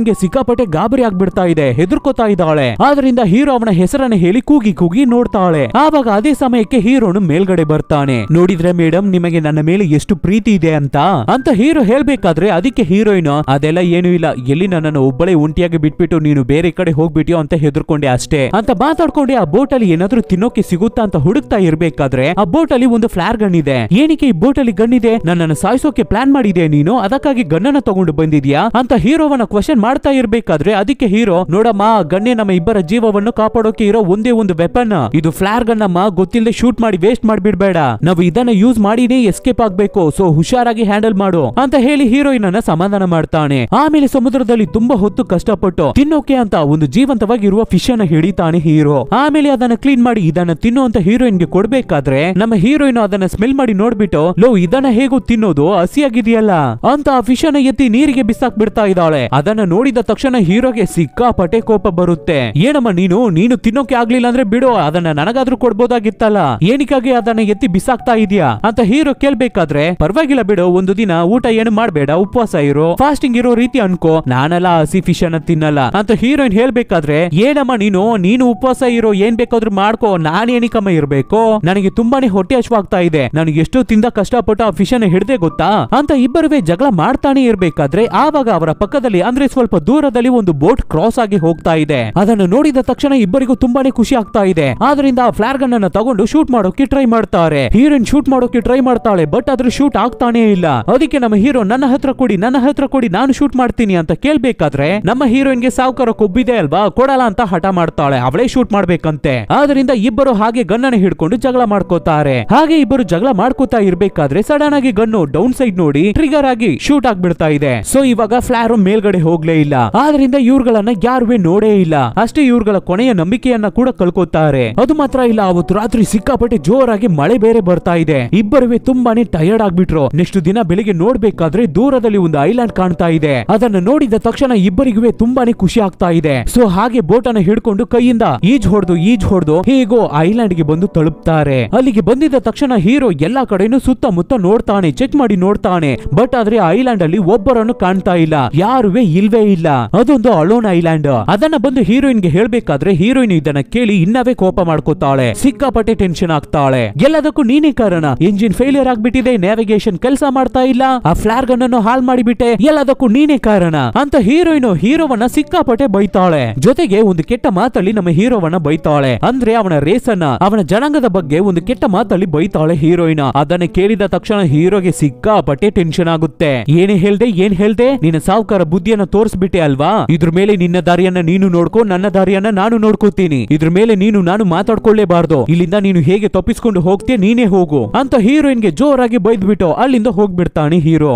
ಗೆ ಸಿಕ್ಕಾಪಟ್ಟೆ ಗಾಬರಿ ಆಗ್ಬಿಡ್ತಾ ಇದೆ ಹೆದರ್ಕೋತ ನೋಡ್ತಾ ಇದ್ದಾಳೆ ಆದ್ರಿಂದ ಹೀರೋ ಅವನ ಹೆಸರನ್ನ ಹೇಳಿ ಕೂಗಿ ಕೂಗಿ ನೋಡ್ತಾಳೆ ಆವಾಗ ಅದೇ ಸಮಯಕ್ಕೆ ಹೀರೋನು ಮೇಲ್ಗಡೆ ಬರ್ತಾನೆ ನೋಡಿದ್ರೆ ಮೇಡಮ್ ನಿಮಗೆ ನನ್ನ ಮೇಲೆ ಎಷ್ಟು ಪ್ರೀತಿ ಇದೆ ಅಂತ ಅಂತ ಹೀರೋ ಹೇಳ್ಬೇಕಾದ್ರೆ ಅದಕ್ಕೆ ಹೀರೋಯಿನ್ ಅದೆಲ್ಲ ಏನು ಇಲ್ಲ ಎಲ್ಲಿ ನನ್ನನ್ನು ಒಬ್ಬಳೆ ಒಂಟಿಯಾಗಿ ಬಿಟ್ಬಿಟ್ಟು ನೀನು ಬೇರೆ ಕಡೆ ಹೋಗ್ಬಿಟ್ಟಿಯೋ ಅಂತ ಹೆದರ್ಕೊಂಡೆ ಅಷ್ಟೇ ಅಂತ ಮಾತಾಡ್ಕೊಂಡೆ ಆ ಬೋಟ್ ಅಲ್ಲಿ ಏನಾದ್ರೂ ತಿನ್ನೋಕೆ ಸಿಗುತ್ತಾ ಅಂತ ಹುಡುಕ್ತಾ ಇರ್ಬೇಕಾದ್ರೆ ಆ ಬೋಟ್ ಅಲ್ಲಿ ಒಂದು ಫ್ಲಾರ್ ಗನ್ ಇದೆ ಏನಕ್ಕೆ ಈ ಬೋಟ್ ಅಲ್ಲಿ ಗನ್ ಇದೆ ನನ್ನನ್ನು ಸಾಯಿಸೋಕೆ ಪ್ಲಾನ್ ಮಾಡಿದೆ ನೀನು ಅದಕ್ಕಾಗಿ ಗನ್ನನ್ನ ತಗೊಂಡು ಬಂದಿದ್ಯಾ ಅಂತ ಹೀರೋವನ್ನ ಕ್ವಶನ್ ಮಾಡ್ತಾ ಇರ್ಬೇಕಾದ್ರೆ ಅದಕ್ಕೆ ಹೀರೋ ನೋಡಮ್ಮ ನಮ್ಮ ಇಬ್ಬರ ಜೀವವನ್ನು ಕಾಪಾಡೋಕೆ ಇರೋ ಒಂದೇ ಒಂದು ವೆಪನ್ ಇದು ಫ್ಲಾರ್ ಗನ್ ನಮ್ಮ ಗೊತ್ತಿಲ್ಲದೆ ಶೂಟ್ ಮಾಡಿ ವೇಸ್ಟ್ ಮಾಡಿಬಿಡ್ಬೇಡ ನಾವು ಇದನ್ನ ಯೂಸ್ ಮಾಡಿನೇ ಎಸ್ಕೇಪ್ ಆಗ್ಬೇಕು ಸೊ ಹುಷಾರಾಗಿ ಹ್ಯಾಂಡಲ್ ಮಾಡು ಅಂತ ಹೇಳಿ ಹೀರೋಯಿನ್ ಅನ್ನ ಸಮಾಧಾನ ಮಾಡ್ತಾನೆ ಆಮೇಲೆ ಸಮುದ್ರದಲ್ಲಿ ತುಂಬಾ ಹೊತ್ತು ಕಷ್ಟಪಟ್ಟು ತಿನ್ನೋಕೆ ಅಂತ ಒಂದು ಜೀವಂತವಾಗಿರುವ ಫಿಶ್ ಅನ್ನ ಹಿಡಿತಾನೆ ಹೀರೋ ಆಮೇಲೆ ಅದನ್ನ ಕ್ಲೀನ್ ಮಾಡಿ ಇದನ್ನ ಅಂತ ಹೀರೋಯಿನ್ ಗೆ ಕೊಡ್ಬೇಕಾದ್ರೆ ನಮ್ಮ ಹೀರೋಯಿನ್ ಅದನ್ನ ಸ್ಮೆಲ್ ಮಾಡಿ ನೋಡ್ಬಿಟ್ಟು ಲೋ ಇದನ್ನ ಹೇಗೂ ತಿನ್ನೋದು ಹಸಿಯಾಗಿದೆಯಲ್ಲ ಅಂತ ಆ ಫಿಶ್ ಅನ್ನ ಎತ್ತಿ ನೀರಿಗೆ ಬಿಸಾಕ್ ಬಿಡ್ತಾ ಇದ್ದಾಳೆ ಅದನ್ನ ನೋಡಿದ ತಕ್ಷಣ ಹೀರೋಗೆ ಸಿಕ್ಕಾಪಟ್ಟೆ ಕೋಪ ಬರುತ್ತೆ ಏನಮ್ಮ ನೀನು ನೀನು ತಿನ್ನೋಕೆ ಆಗ್ಲಿಲ್ಲ ಅಂದ್ರೆ ಬಿಡು ಅದನ್ನ ನನಗಾದ್ರೂ ಕೊಡ್ಬೋದಾಗಿತ್ತಲ್ಲ ಏನಿಕಾಗಿ ಅದನ್ನ ಎತ್ತಿ ಬಿಸಾಕ್ತಾ ಇದೀಯಾ ಅಂತ ಹೀರೋ ಕೇಳ್ಬೇಕಾದ್ರೆ ಪರವಾಗಿಲ್ಲ ಬಿಡು ಒಂದು ದಿನ ಊಟ ಏನು ಮಾಡ್ಬೇಡ ಉಪವಾಸ ಇರೋ ಫಾಸ್ಟಿಂಗ್ ಇರೋ ರೀತಿ ಅನ್ಕೋ ನಾನಲ್ಲ ಹಸಿ ಫಿಶ್ ಅನ್ನ ತಿನ್ನಲ್ಲ ಅಂತ ಹೀರೋಯಿನ್ ಹೇಳ್ಬೇಕಾದ್ರೆ ಏನಮ್ಮ ನೀನು ನೀನು ಉಪವಾಸ ಇರೋ ಏನ್ ಬೇಕಾದ್ರೂ ಮಾಡ್ಕೋ ನಾನ್ ಏನಿಕಮ್ಮ ಇರ್ಬೇಕು ನನಗೆ ತುಂಬಾನೇ ಹೊಟ್ಟೆ ಹಶ್ವಾಗ್ತಾ ಇದೆ ನನಗೆ ಎಷ್ಟು ತಿಂದ ಕಷ್ಟಪಟ್ಟು ಆ ಫಿಶ್ ಅನ್ನ ಹಿಡ್ದೆ ಗೊತ್ತಾ ಅಂತ ಇಬ್ಬರುವೆ ಜಗಳ ಮಾಡ್ತಾನೆ ಇರ್ಬೇಕಾದ್ರೆ ಆವಾಗ ಅವರ ಪಕ್ಕದಲ್ಲಿ ಅಂದ್ರೆ ಸ್ವಲ್ಪ ದೂರದಲ್ಲಿ ಒಂದು ಬೋಟ್ ಕ್ರಾಸ್ ಆಗಿ ಹೋಗ್ತಾ ಇದೆ ಇದೆ ಅದನ್ನು ನೋಡಿದ ತಕ್ಷಣ ಇಬ್ಬರಿಗೂ ತುಂಬಾನೇ ಖುಷಿ ಆಗ್ತಾ ಇದೆ ಆದ್ರಿಂದ ಫ್ಲಾರ್ ಗನ್ ಅನ್ನ ತಗೊಂಡು ಶೂಟ್ ಮಾಡೋಕೆ ಟ್ರೈ ಮಾಡ್ತಾರೆ ಹೀರೋನ್ ಶೂಟ್ ಮಾಡೋಕೆ ಟ್ರೈ ಮಾಡ್ತಾಳೆ ಬಟ್ ಅದ್ರ ಶೂಟ್ ಆಗ್ತಾನೆ ಇಲ್ಲ ಅದಕ್ಕೆ ನಮ್ಮ ಹೀರೋ ನನ್ನ ಹತ್ರ ಕೊಡಿ ನನ್ನ ಹತ್ರ ಕೊಡಿ ನಾನು ಶೂಟ್ ಮಾಡ್ತೀನಿ ಅಂತ ಕೇಳ್ಬೇಕಾದ್ರೆ ನಮ್ಮ ಹೀರೋಯಿನ್ ಗೆ ಸಾವುಕಾರ ಕೊಬ್ಬಿದೆ ಅಲ್ವಾ ಕೊಡಲ್ಲ ಅಂತ ಹಠ ಮಾಡ್ತಾಳೆ ಅವಳೇ ಶೂಟ್ ಮಾಡ್ಬೇಕಂತೆ ಆದ್ರಿಂದ ಇಬ್ಬರು ಹಾಗೆ ಗನ್ನ ಹಿಡ್ಕೊಂಡು ಜಗಳ ಮಾಡ್ಕೋತಾರೆ ಹಾಗೆ ಇಬ್ಬರು ಜಗಳ ಮಾಡ್ಕೋತಾ ಇರ್ಬೇಕಾದ್ರೆ ಸಡನ್ ಆಗಿ ಗನ್ನು ಡೌನ್ ಸೈಡ್ ನೋಡಿ ಟ್ರಿಗರ್ ಆಗಿ ಶೂಟ್ ಆಗ್ಬಿಡ್ತಾ ಇದೆ ಸೊ ಇವಾಗ ಫ್ಲಾರು ಮೇಲ್ಗಡೆ ಹೋಗ್ಲೇ ಇಲ್ಲ ಆದ್ರಿಂದ ಇವ್ರಗಳನ್ನ ಯಾರುವೆ ನೋಡೇ ಇಲ್ಲ ಅಷ್ಟೇ ಇವ್ರುಗಳ ಕೊನೆಯ ನಂಬಿಕೆಯನ್ನ ಕೂಡ ಕಳ್ಕೊತಾರೆ ಅದು ಮಾತ್ರ ಇಲ್ಲ ಅವತ್ತು ರಾತ್ರಿ ಸಿಕ್ಕಾಪಟ್ಟೆ ಜೋರಾಗಿ ಮಳೆ ಬೇರೆ ಬರ್ತಾ ಇದೆ ಇಬ್ಬರುವೆ ತುಂಬಾನೇ ಟಯರ್ಡ್ ಆಗ್ಬಿಟ್ರು ನೆಕ್ಸ್ಟ್ ದಿನ ಬೆಳಿಗ್ಗೆ ನೋಡ್ಬೇಕಾದ್ರೆ ದೂರದಲ್ಲಿ ಒಂದು ಐಲ್ಯಾಂಡ್ ಕಾಣ್ತಾ ಇದೆ ಅದನ್ನ ನೋಡಿದ ತಕ್ಷಣ ಇಬ್ಬರಿಗೂ ತುಂಬಾನೇ ಖುಷಿ ಆಗ್ತಾ ಇದೆ ಸೊ ಹಾಗೆ ಬೋಟ್ ಅನ್ನ ಹಿಡ್ಕೊಂಡು ಕೈಯಿಂದ ಈಜ್ ಹೊಡೆದು ಈಜ್ ಹೊಡೆದು ಹೀಗೋ ಐಲ್ಯಾಂಡ್ ಗೆ ಬಂದು ತಲುಪ್ತಾರೆ ಅಲ್ಲಿಗೆ ಬಂದಿದ್ದ ತಕ್ಷಣ ಹೀರೋ ಎಲ್ಲಾ ಕಡೆನೂ ಸುತ್ತಮುತ್ತ ನೋಡ್ತಾನೆ ಚೆಕ್ ಮಾಡಿ ನೋಡ್ತಾನೆ ಬಟ್ ಆದ್ರೆ ಐಲ್ಯಾಂಡ್ ಅಲ್ಲಿ ಒಬ್ಬರನ್ನು ಕಾಣ್ತಾ ಇಲ್ಲ ಯಾರುವೆ ಇಲ್ವೇ ಇಲ್ಲ ಅದೊಂದು ಅಲೋನ್ ಐಲ್ಯಾಂಡ್ ಅದನ್ನ ಒಂದು ಗೆ ಹೇಳ್ಬೇಕಾದ್ರೆ ಹೀರೋಯಿನ್ ಇದನ್ನ ಕೇಳಿ ಇನ್ನವೇ ಕೋಪ ಮಾಡ್ಕೋತಾಳೆ ಸಿಕ್ಕಾಪಟ್ಟೆ ಟೆನ್ಷನ್ ಆಗ್ತಾಳೆ ಎಲ್ಲದಕ್ಕೂ ನೀನೇ ಕಾರಣ ಇಂಜಿನ್ ಫೇಲಿಯರ್ ಆಗ್ಬಿಟ್ಟಿದೆ ನ್ಯಾವಿಗೇಷನ್ ಕೆಲಸ ಮಾಡ್ತಾ ಇಲ್ಲ ಆ ಫ್ಲಾರ್ ಗನ್ ಅನ್ನು ಹಾಲ್ ಮಾಡಿಬಿಟ್ಟೆ ಎಲ್ಲದಕ್ಕೂ ನೀನೇ ಕಾರಣ ಅಂತ ಹೀರೋಯಿನ್ ಹೀರೋವನ್ನ ಸಿಕ್ಕಾಪಟ್ಟೆ ಬೈತಾಳೆ ಜೊತೆಗೆ ಒಂದು ಕೆಟ್ಟ ಮಾತಲ್ಲಿ ನಮ್ಮ ಹೀರೋವನ್ನ ಬೈತಾಳೆ ಅಂದ್ರೆ ಅವನ ರೇಸನ್ನ ಅವನ ಜನಾಂಗದ ಬಗ್ಗೆ ಒಂದು ಕೆಟ್ಟ ಮಾತಲ್ಲಿ ಬೈತಾಳೆ ಹೀರೋಯಿನ್ ಅದನ್ನ ಕೇಳಿದ ತಕ್ಷಣ ಹೀರೋಗೆ ಸಿಕ್ಕಾಪಟ್ಟೆ ಟೆನ್ಷನ್ ಆಗುತ್ತೆ ಏನೇ ಹೇಳ್ದೆ ಏನ್ ಹೇಳ್ದೆ ನಿನ್ನ ಸಾವುಕಾರ ಬುದ್ಧಿಯನ್ನ ತೋರಿಸ್ಬಿಟ್ಟೆ ಅಲ್ವಾ ಇದ್ರ ಮೇಲೆ ನಿನ್ನ ದಾರಿಯನ್ನ ನೀನು ನೋಡ್ಕೋ ನನ್ನ ದಾರಿಯನ್ನ ನಾನು ನೋಡ್ಕೋತೀನಿ ಇದ್ರ ಮೇಲೆ ನೀನು ನಾನು ಮಾತಾಡ್ಕೊಳ್ಳೇಬಾರ್ದು ಇಲ್ಲಿಂದ ನೀನು ಹೇಗೆ ತಪ್ಪಿಸ್ಕೊಂಡು ಹೋಗ್ತೀಯ ನೀನೇ ಹೋಗು ಅಂತ ಹೀರೋಯಿನ್ ಗೆ ಜೋರಾಗಿ ಬೈದ್ಬಿಟ್ಟು ಅಲ್ಲಿಂದ ಹೋಗ್ಬಿಡ್ತಾನೆ ಹೀರೋ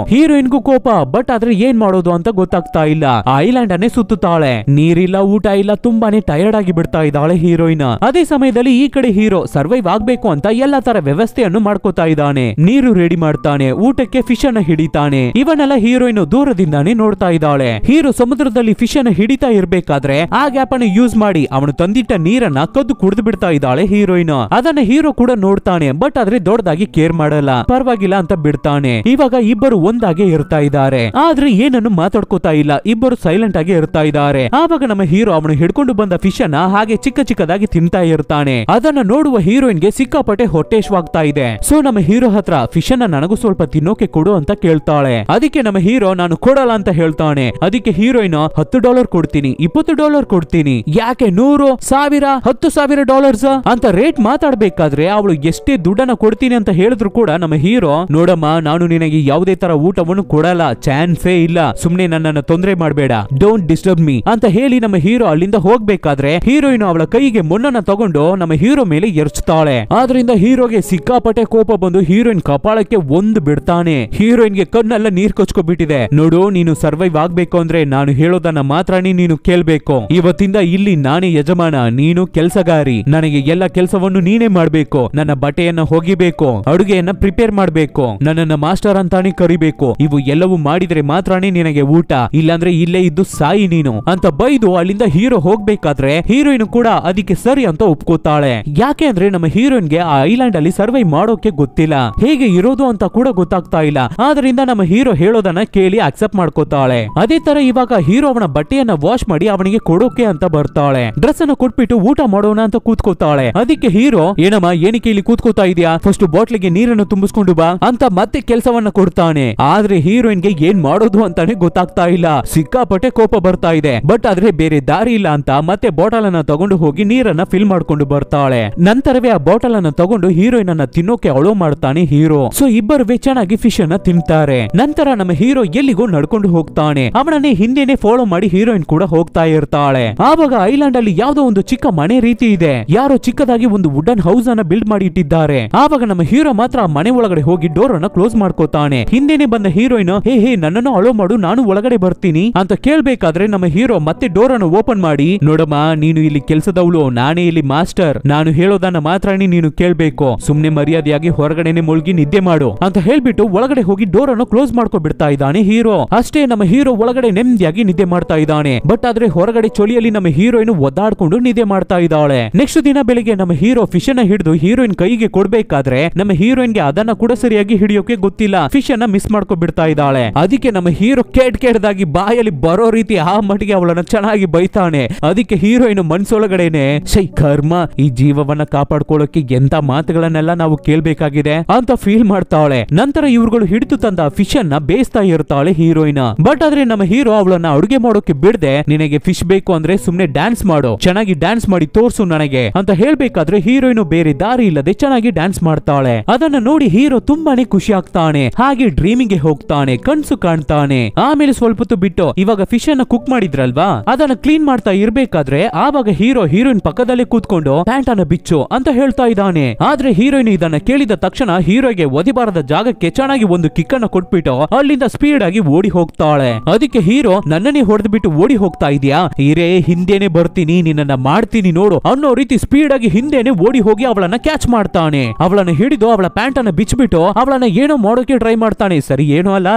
ಗು ಕೋಪ ಬಟ್ ಆದ್ರೆ ಏನ್ ಮಾಡೋದು ಅಂತ ಗೊತ್ತಾಗ್ತಾ ಇಲ್ಲ ಐಲ್ಯಾಂಡ್ ಅನ್ನೇ ಸುತ್ತಾಳೆ ನೀರಿಲ್ಲ ಊಟ ಇಲ್ಲ ತುಂಬಾನೇ ಟಯರ್ಡ್ ಆಗಿ ಬಿಡ್ತಾ ಇದ್ದಾಳೆ ಹೀರೋಯಿನ್ ಅದೇ ಸಮಯದಲ್ಲಿ ಈ ಕಡೆ ಹೀರೋ ಸರ್ವೈವ್ ಆಗ್ಬೇಕು ಅಂತ ಎಲ್ಲಾ ತರ ವ್ಯವಸ್ಥೆಯನ್ನು ಮಾಡ್ಕೋತಾ ಇದ್ದಾನೆ ನೀರು ರೆಡಿ ಮಾಡ್ತಾನೆ ಊಟಕ್ಕೆ ಫಿಶ್ ಅನ್ನ ಹಿಡಿತಾನೆ ಇವನೆಲ್ಲ ಹೀರೋಯಿನ್ ದೂರದಿಂದಾನೇ ನೋಡ್ತಾ ಇದ್ದಾಳೆ ಹೀರೋ ಸಮುದ್ರದಲ್ಲಿ ಫಿಶ್ ಅನ್ನ ಹಿಡಿತಾ ಇರ್ಬೇಕಾದ್ರೆ ಆ ಗ್ಯಾಪ್ ಅನ್ನು ಯೂಸ್ ಮಾಡಿ ಅವನು ತಂದಿಟ್ಟ ನೀರನ್ನ ಕದ್ದು ಕುಡಿದು ಬಿಡ್ತಾ ಇದ್ದಾಳೆ ಹೀರೋಯಿನ್ ಅದನ್ನ ಹೀರೋ ಕೂಡ ನೋಡ್ತಾನೆ ಬಟ್ ಆದ್ರೆ ದೊಡ್ಡದಾಗಿ ಕೇರ್ ಮಾಡಲ್ಲ ಪರವಾಗಿಲ್ಲ ಅಂತ ಬಿಡ್ತಾನೆ ಇವಾಗ ಇಬ್ಬರು ಒಂದಾಗೆ ಇರ್ತಾ ಇದ್ದಾರೆ ಆದ್ರೆ ಏನನ್ನು ಮಾತಾಡ್ಕೋತಾ ಇಲ್ಲ ಇಬ್ಬರು ಸೈಲೆಂಟ್ ಆಗಿ ಇರ್ತಾ ಇದ್ದಾರೆ ಆವಾಗ ನಮ್ಮ ಹೀರೋ ಅವನು ಹಿಡ್ಕೊಂಡು ಬಂದ ಫಿಶ್ ಅನ್ನ ಹಾಗೆ ಚಿಕ್ಕ ಚಿಕ್ಕದಾಗಿ ತಿಂತಾ ಇರ್ತಾನೆ ಅದನ್ನ ನೋಡುವ ಹೀರೋಯಿನ್ ಗೆ ಸಿಕ್ಕಾಪಟ್ಟೆ ಹೊಟ್ಟೆಶ್ವಾಗ್ತಾ ಇದೆ ಸೊ ನಮ್ಮ ಹೀರೋ ಹತ್ರ ಫಿಶ್ ಅನ್ನ ನನಗೂ ಸ್ವಲ್ಪ ತಿನ್ನೋಕೆ ಕೊಡು ಅಂತ ಕೇಳ್ತಾಳೆ ಅದಕ್ಕೆ ನಮ್ಮ ಹೀರೋ ನಾನು ಕೊಡಲ್ಲ ಅಂತ ಹೇಳ್ತಾನೆ ಅದಕ್ಕೆ ಹೀರೋಯಿನ್ ಹತ್ತು ಡಾಲರ್ ಕೊಡ್ತೀನಿ ಇಪ್ಪತ್ತು ಡಾಲರ್ ಡಾಲರ್ ಕೊಡ್ತೀನಿ ಯಾಕೆ ನೂರು ಸಾವಿರ ಹತ್ತು ಸಾವಿರ ಡಾಲರ್ಸ್ ಅಂತ ರೇಟ್ ಮಾತಾಡ್ಬೇಕಾದ್ರೆ ಅವಳು ಎಷ್ಟೇ ದುಡ್ಡನ್ನ ಕೊಡ್ತೀನಿ ಅಂತ ಹೇಳಿದ್ರು ಕೂಡ ನಮ್ಮ ಹೀರೋ ನೋಡಮ್ಮ ನಾನು ನಿನಗೆ ಯಾವ್ದೇ ತರ ಊಟವನ್ನು ಕೊಡಲ್ಲ ಚಾನ್ಸೇ ಇಲ್ಲ ಸುಮ್ನೆ ನನ್ನನ್ನು ತೊಂದರೆ ಮಾಡಬೇಡ ಡೋಂಟ್ ಡಿಸ್ಟರ್ಬ್ ಮೀ ಅಂತ ಹೇಳಿ ನಮ್ಮ ಹೀರೋ ಅಲ್ಲಿಂದ ಹೋಗ್ಬೇಕಾದ್ರೆ ಹೀರೋಯಿನ್ ಅವಳ ಕೈಗೆ ಮೊನ್ನ ತಗೊಂಡು ನಮ್ಮ ಹೀರೋ ಮೇಲೆ ಎರ್ಚ್ತಾಳೆ ಆದ್ರಿಂದ ಹೀರೋಗೆ ಸಿಕ್ಕಾಪಟ್ಟೆ ಕೋಪ ಬಂದು ಹೀರೋಯಿನ್ ಕಪಾಳಕ್ಕೆ ಒಂದು ಬಿಡ್ತಾನೆ ಹೀರೋಯಿನ್ ಗೆ ಕಣ್ಣೆಲ್ಲ ನೀರ್ ಕೊಚ್ಕೊಬಿಟ್ಟಿದೆ ನೋಡು ನೀನು ಸರ್ವೈವ್ ಆಗ್ಬೇಕು ಅಂದ್ರೆ ನಾನು ಹೇಳೋದನ್ನ ಮಾತ್ರ ನೀನು ಕೇಳ್ಬೇಕು ಇವತ್ತಿಂದ ಇಲ್ಲಿ ನಾನೇ ಯಜಮಾನ ನೀನು ಕೆಲಸಗಾರಿ ನನಗೆ ಎಲ್ಲ ಕೆಲಸವನ್ನು ನೀನೇ ಮಾಡ್ಬೇಕು ನನ್ನ ಬಟ್ಟೆಯನ್ನ ಹೋಗಿಬೇಕು ಅಡುಗೆಯನ್ನ ಪ್ರಿಪೇರ್ ಮಾಡ್ಬೇಕು ನನ್ನನ್ನ ಮಾಸ್ಟರ್ ಅಂತಾನೆ ಕರಿಬೇಕು ಇವು ಎಲ್ಲವೂ ಮಾಡಿದ್ರೆ ಮಾತ್ರನೇ ನಿನಗೆ ಊಟ ಇಲ್ಲಾಂದ್ರೆ ಇಲ್ಲೇ ಇದ್ದು ಸಾಯಿ ನೀನು ಅಂತ ಬೈದು ಅಲ್ಲಿಂದ ಹೀರೋ ಹೋಗ್ಬೇಕಾದ್ರೆ ಹೀರೋಯಿನ್ ಕೂಡ ಅದಕ್ಕೆ ಸರಿ ಅಂತ ಒಪ್ಕೋತಾಳೆ ಯಾಕೆ ಅಂದ್ರೆ ನಮ್ಮ ಹೀರೋಯಿನ್ಗೆ ಆ ಐಲ್ಯಾಂಡ್ ಅಲ್ಲಿ ಸರ್ವೈ ಮಾಡೋಕೆ ಗೊತ್ತಿಲ್ಲ ಹೇಗೆ ಇರೋದು ಅಂತ ಕೂಡ ಗೊತ್ತಾಗ್ತಾ ಇಲ್ಲ ಆದ್ರಿಂದ ನಮ್ಮ ಹೀರೋ ಹೇಳೋದನ್ನ ಕೇಳಿ ಅಕ್ಸೆಪ್ಟ್ ಮಾಡ್ಕೋತಾಳೆ ಅದೇ ತರ ಇವಾಗ ಹೀರೋ ಅವನ ಬಟ್ಟೆಯನ್ನ ವಾಶ್ ಮಾಡಿ ಅವನಿಗೆ ಕೊಡೋಕೆ ಅಂತ ಬರ್ತಾಳೆ ಡ್ರೆಸ್ ಅನ್ನು ಕೊಟ್ಬಿಟ್ಟು ಊಟ ಮಾಡೋಣ ಅಂತ ಕೂತ್ಕೋತಾಳೆ ಅದಕ್ಕೆ ಹೀರೋ ಏನಮ್ಮ ಏನಕ್ಕೆ ಇಲ್ಲಿ ಕೂತ್ಕೋತಾ ಇದೆಯಾ ಫಸ್ಟ್ ಬಾಟ್ಲಿಗೆ ನೀರನ್ನು ತುಂಬಿಸ್ಕೊಂಡು ಬಾ ಅಂತ ಮತ್ತೆ ಕೆಲಸವನ್ನ ಕೊಡ್ತಾನೆ ಆದ್ರೆ ಹೀರೋಯಿನ್ ಗೆ ಏನ್ ಮಾಡೋದು ಅಂತಾನೆ ಗೊತ್ತಾಗ್ತಾ ಇಲ್ಲ ಸಿಕ್ಕಾಪಟ್ಟೆ ಕೋಪ ಬರ್ತಾ ಇದೆ ಬಟ್ ಆದ್ರೆ ಬೇರೆ ದಾರಿ ಇಲ್ಲ ಅಂತ ಮತ್ತೆ ಬಾಟಲ್ ಅನ್ನ ತಗೊಂಡು ಹೋಗಿ ನೀರನ್ನ ಫಿಲ್ ಮಾಡ್ಕೊಂಡು ಬರ್ತಾಳೆ ನಂತರವೇ ಆ ಬಾಟಲ್ ಅನ್ನ ತಗೊಂಡು ಹೀರೋಯಿನ್ ಅನ್ನ ತಿನ್ನೋಕೆ ಅಳೋ ಮಾಡ್ತಾನೆ ಹೀರೋ ಸೊ ಇಬ್ಬರು ಚೆನ್ನಾಗಿ ಫಿಶ್ ಅನ್ನ ತಿಂತಾರೆ ನಂತರ ನಮ್ಮ ಹೀರೋ ಎಲ್ಲಿಗೂ ನಡ್ಕೊಂಡು ಹೋಗ್ತಾನೆ ಅವನನ್ನೇ ಹಿಂದೆನೆ ಫಾಲೋ ಮಾಡಿ ಹೀರೋಯಿನ್ ಕೂಡ ಹೋಗ್ತಾ ಇರ್ತಾಳೆ ಆವಾಗ ಐಲ್ಯಾಂಡ್ ಅಲ್ಲಿ ಯಾವ್ದೋ ಒಂದು ಚಿಕ್ಕ ಮನೆ ರೀತಿ ಇದೆ ಯಾರೋ ಚಿಕ್ಕದಾಗಿ ಒಂದು ವುಡನ್ ಹೌಸ್ ಅನ್ನ ಬಿಲ್ಡ್ ಮಾಡಿ ಇಟ್ಟಿದ್ದಾರೆ ಆವಾಗ ನಮ್ಮ ಹೀರೋ ಮಾತ್ರ ಆ ಮನೆ ಒಳಗಡೆ ಹೋಗಿ ಡೋರ್ ಅನ್ನ ಕ್ಲೋಸ್ ಮಾಡ್ಕೋತಾನೆ ಹಿಂದೆನೆ ಬಂದ ಹೀರೋಯಿನ್ ಹೇ ಹೇ ನನ್ನನ್ನು ಅಳೋ ಮಾಡು ನಾನು ಒಳಗಡೆ ಬರ್ತೀನಿ ಅಂತ ಕೇಳ್ಬೇಕಾದ್ರೆ ನಮ್ಮ ಹೀರೋ ಮತ್ತೆ ಡೋರ್ ಅನ್ನು ಓಪನ್ ಮಾಡಿ ನೋಡಮ್ಮ ನೀನು ಇಲ್ಲಿ ಕೆಲಸದವಳು ನಾನೇ ಇಲ್ಲಿ ಮಾಸ್ಟರ್ ನಾನು ಹೇಳೋದನ್ನ ಮಾತ್ರ ನೀನು ಕೇಳ್ಬೇಕು ಸುಮ್ನೆ ಮರ್ಯಾದೆಯಾಗಿ ಹೊರಗಡೆನೆ ಮುಳುಗಿ ನಿದ್ದೆ ಮಾಡು ಅಂತ ಹೇಳ್ಬಿಟ್ಟು ಒಳಗಡೆ ಹೋಗಿ ಡೋರ್ ಅನ್ನು ಕ್ಲೋಸ್ ಮಾಡ್ಕೊ ಬಿಡ್ತಾ ಇದ್ದಾನೆ ಹೀರೋ ಅಷ್ಟೇ ನಮ್ಮ ಹೀರೋ ಒಳಗಡೆ ನೆಮ್ಮದಿಯಾಗಿ ನಿದ್ದೆ ಮಾಡ್ತಾ ಇದ್ದಾನೆ ಬಟ್ ಆದ್ರೆ ಹೊರಗಡೆ ಚೊಲಿಯಲ್ಲಿ ನಮ್ಮ ಹೀರೋಯಿನ್ ಒದ್ದಾಡ್ಕೊಂಡು ನಿದ್ದೆ ಮಾಡ್ತಾ ಇದ್ದಾಳೆ ನೆಕ್ಸ್ಟ್ ದಿನ ಬೆಳಿಗ್ಗೆ ನಮ್ಮ ಹೀರೋ ಫಿಶ್ ಅನ್ನ ಹಿಡಿದು ಹೀರೋಯಿನ್ ಕೈಗೆ ಕೊಡ್ಬೇಕಾದ್ರೆ ನಮ್ಮ ಹೀರೋಯಿನ್ ಗೆ ಅದನ್ನ ಕೂಡ ಸರಿಯಾಗಿ ಹಿಡಿಯೋಕೆ ಗೊತ್ತಿಲ್ಲ ಫಿಶ್ ಅನ್ನ ಮಿಸ್ ಮಾಡ್ಕೊಬಿಡ್ತಾ ಇದ್ದಾಳೆ ಅದಕ್ಕೆ ನಮ್ಮ ಹೀರೋ ಕೆಡ್ ಕೆಡ್ದಾಗಿ ಬಾಯಲ್ಲಿ ಬರೋ ರೀತಿ ಆ ಮಟ್ಟಿಗೆ ಅವಳನ್ನ ಚೆನ್ನಾಗಿ ಬೈತಾನೆ ಅದಕ್ಕೆ ಹೀರೋಯಿನ್ ಮನ್ಸೊಳಗಡೆನೆ ಶೈ ಕರ್ಮ ಈ ಜೀವವನ್ನ ಕಾಪಾಡ್ಕೊಳ್ಳೋಕೆ ಎಂತ ಮಾತುಗಳನ್ನೆಲ್ಲ ನಾವು ಕೇಳ್ಬೇಕಾಗಿದೆ ಅಂತ ಫೀಲ್ ಮಾಡ್ತಾಳೆ ನಂತರ ಇವರುಗಳು ಹಿಡಿದು ತಂದ ಫಿಶ್ ಅನ್ನ ಬೇಯಿಸ್ತಾ ಇರ್ತಾಳೆ ಹೀರೋಯಿನ್ ಬಟ್ ಆದ್ರೆ ನಮ್ಮ ಹೀರೋ ಅವಳನ್ನ ಅಡುಗೆ ಮಾಡೋಕೆ ಬಿಡದೆ ನಿನಗೆ ಫಿಶ್ ಬೇಕು ಅಂದ್ರೆ ಸುಮ್ನೆ ಡ್ಯಾನ್ಸ್ ಮಾಡೋ ಚೆನ್ನಾಗಿ ಡ್ಯಾನ್ಸ್ ಮಾಡಿ ತೋರ್ಸು ನನಗೆ ಅಂತ ಹೇಳ್ಬೇಕಾದ್ರೆ ಹೀರೋಯಿನ್ ಬೇರೆ ದಾರಿ ಇಲ್ಲದೆ ಚೆನ್ನಾಗಿ ಡ್ಯಾನ್ಸ್ ಮಾಡ್ತಾಳೆ ಅದನ್ನ ನೋಡಿ ಹೀರೋ ತುಂಬಾನೇ ಖುಷಿ ಆಗ್ತಾನೆ ಹಾಗೆ ಡ್ರೀಮಿಂಗ್ ಗೆ ಹೋಗ್ತಾನೆ ಕನ್ಸು ಕಾಣ್ತಾನೆ ಆಮೇಲೆ ಸ್ವಲ್ಪ ಹೊತ್ತು ಬಿಟ್ಟು ಇವಾಗ ಫಿಶ್ ಅನ್ನ ಕುಕ್ ಮಾಡಿದ್ರಲ್ವಾ ಅದನ್ನ ಕ್ಲೀನ್ ಮಾಡ್ತಾ ಇರ್ಬೇಕಾದ್ರೆ ಆವಾಗ ಹೀರೋ ಹೀರೋಯಿನ್ ಪಕ್ಕದಲ್ಲೇ ಕೂತ್ಕೊಂಡು ಪ್ಯಾಂಟ್ ಅನ್ನ ಬಿಚ್ಚು ಅಂತ ಹೇಳ್ತಾ ಇದ್ದಾನೆ ಆದ್ರೆ ಹೀರೋಯಿನ್ ಇದನ್ನ ಕೇಳಿದ ತಕ್ಷಣ ಹೀರೋಗೆ ಒದಿಬಾರದ ಜಾಗಕ್ಕೆ ಚೆನ್ನಾಗಿ ಒಂದು ಕಿಕ್ ಅನ್ನ ಕೊಟ್ಬಿಟ್ಟು ಅಲ್ಲಿಂದ ಸ್ಪೀಡ್ ಆಗಿ ಓಡಿ ಹೋಗ್ತಾಳೆ ಅದಕ್ಕೆ ಹೀರೋ ನನ್ನನ್ನೇ ಹೊಡೆದ್ಬಿಟ್ಟು ಓಡಿ ಹೋಗ್ತಾ ಇದೆಯಾ ಇರೇ ಹಿಂದೆನೆ ಬರ್ತೀನಿ ನಿನ್ನ ಮಾಡ್ತೀನಿ ನೋಡು ಅನ್ನೋ ರೀತಿ ಸ್ಪೀಡ್ ಆಗಿ ಹಿಂದೆನೆ ಓಡಿ ಹೋಗಿ ಅವಳನ್ನ ಕ್ಯಾಚ್ ಮಾಡ್ತಾನೆ ಅವಳನ್ನ ಹಿಡಿದು ಅವಳ ಪ್ಯಾಂಟ್ ಅನ್ನ ಬಿಚ್ಚಿಬಿಟ್ಟು ಅವಳನ್ನ ಏನೋ ಮಾಡೋಕೆ ಟ್ರೈ ಮಾಡ್ತಾನೆ ಸರಿ ಏನೋ ಅಲ್ಲ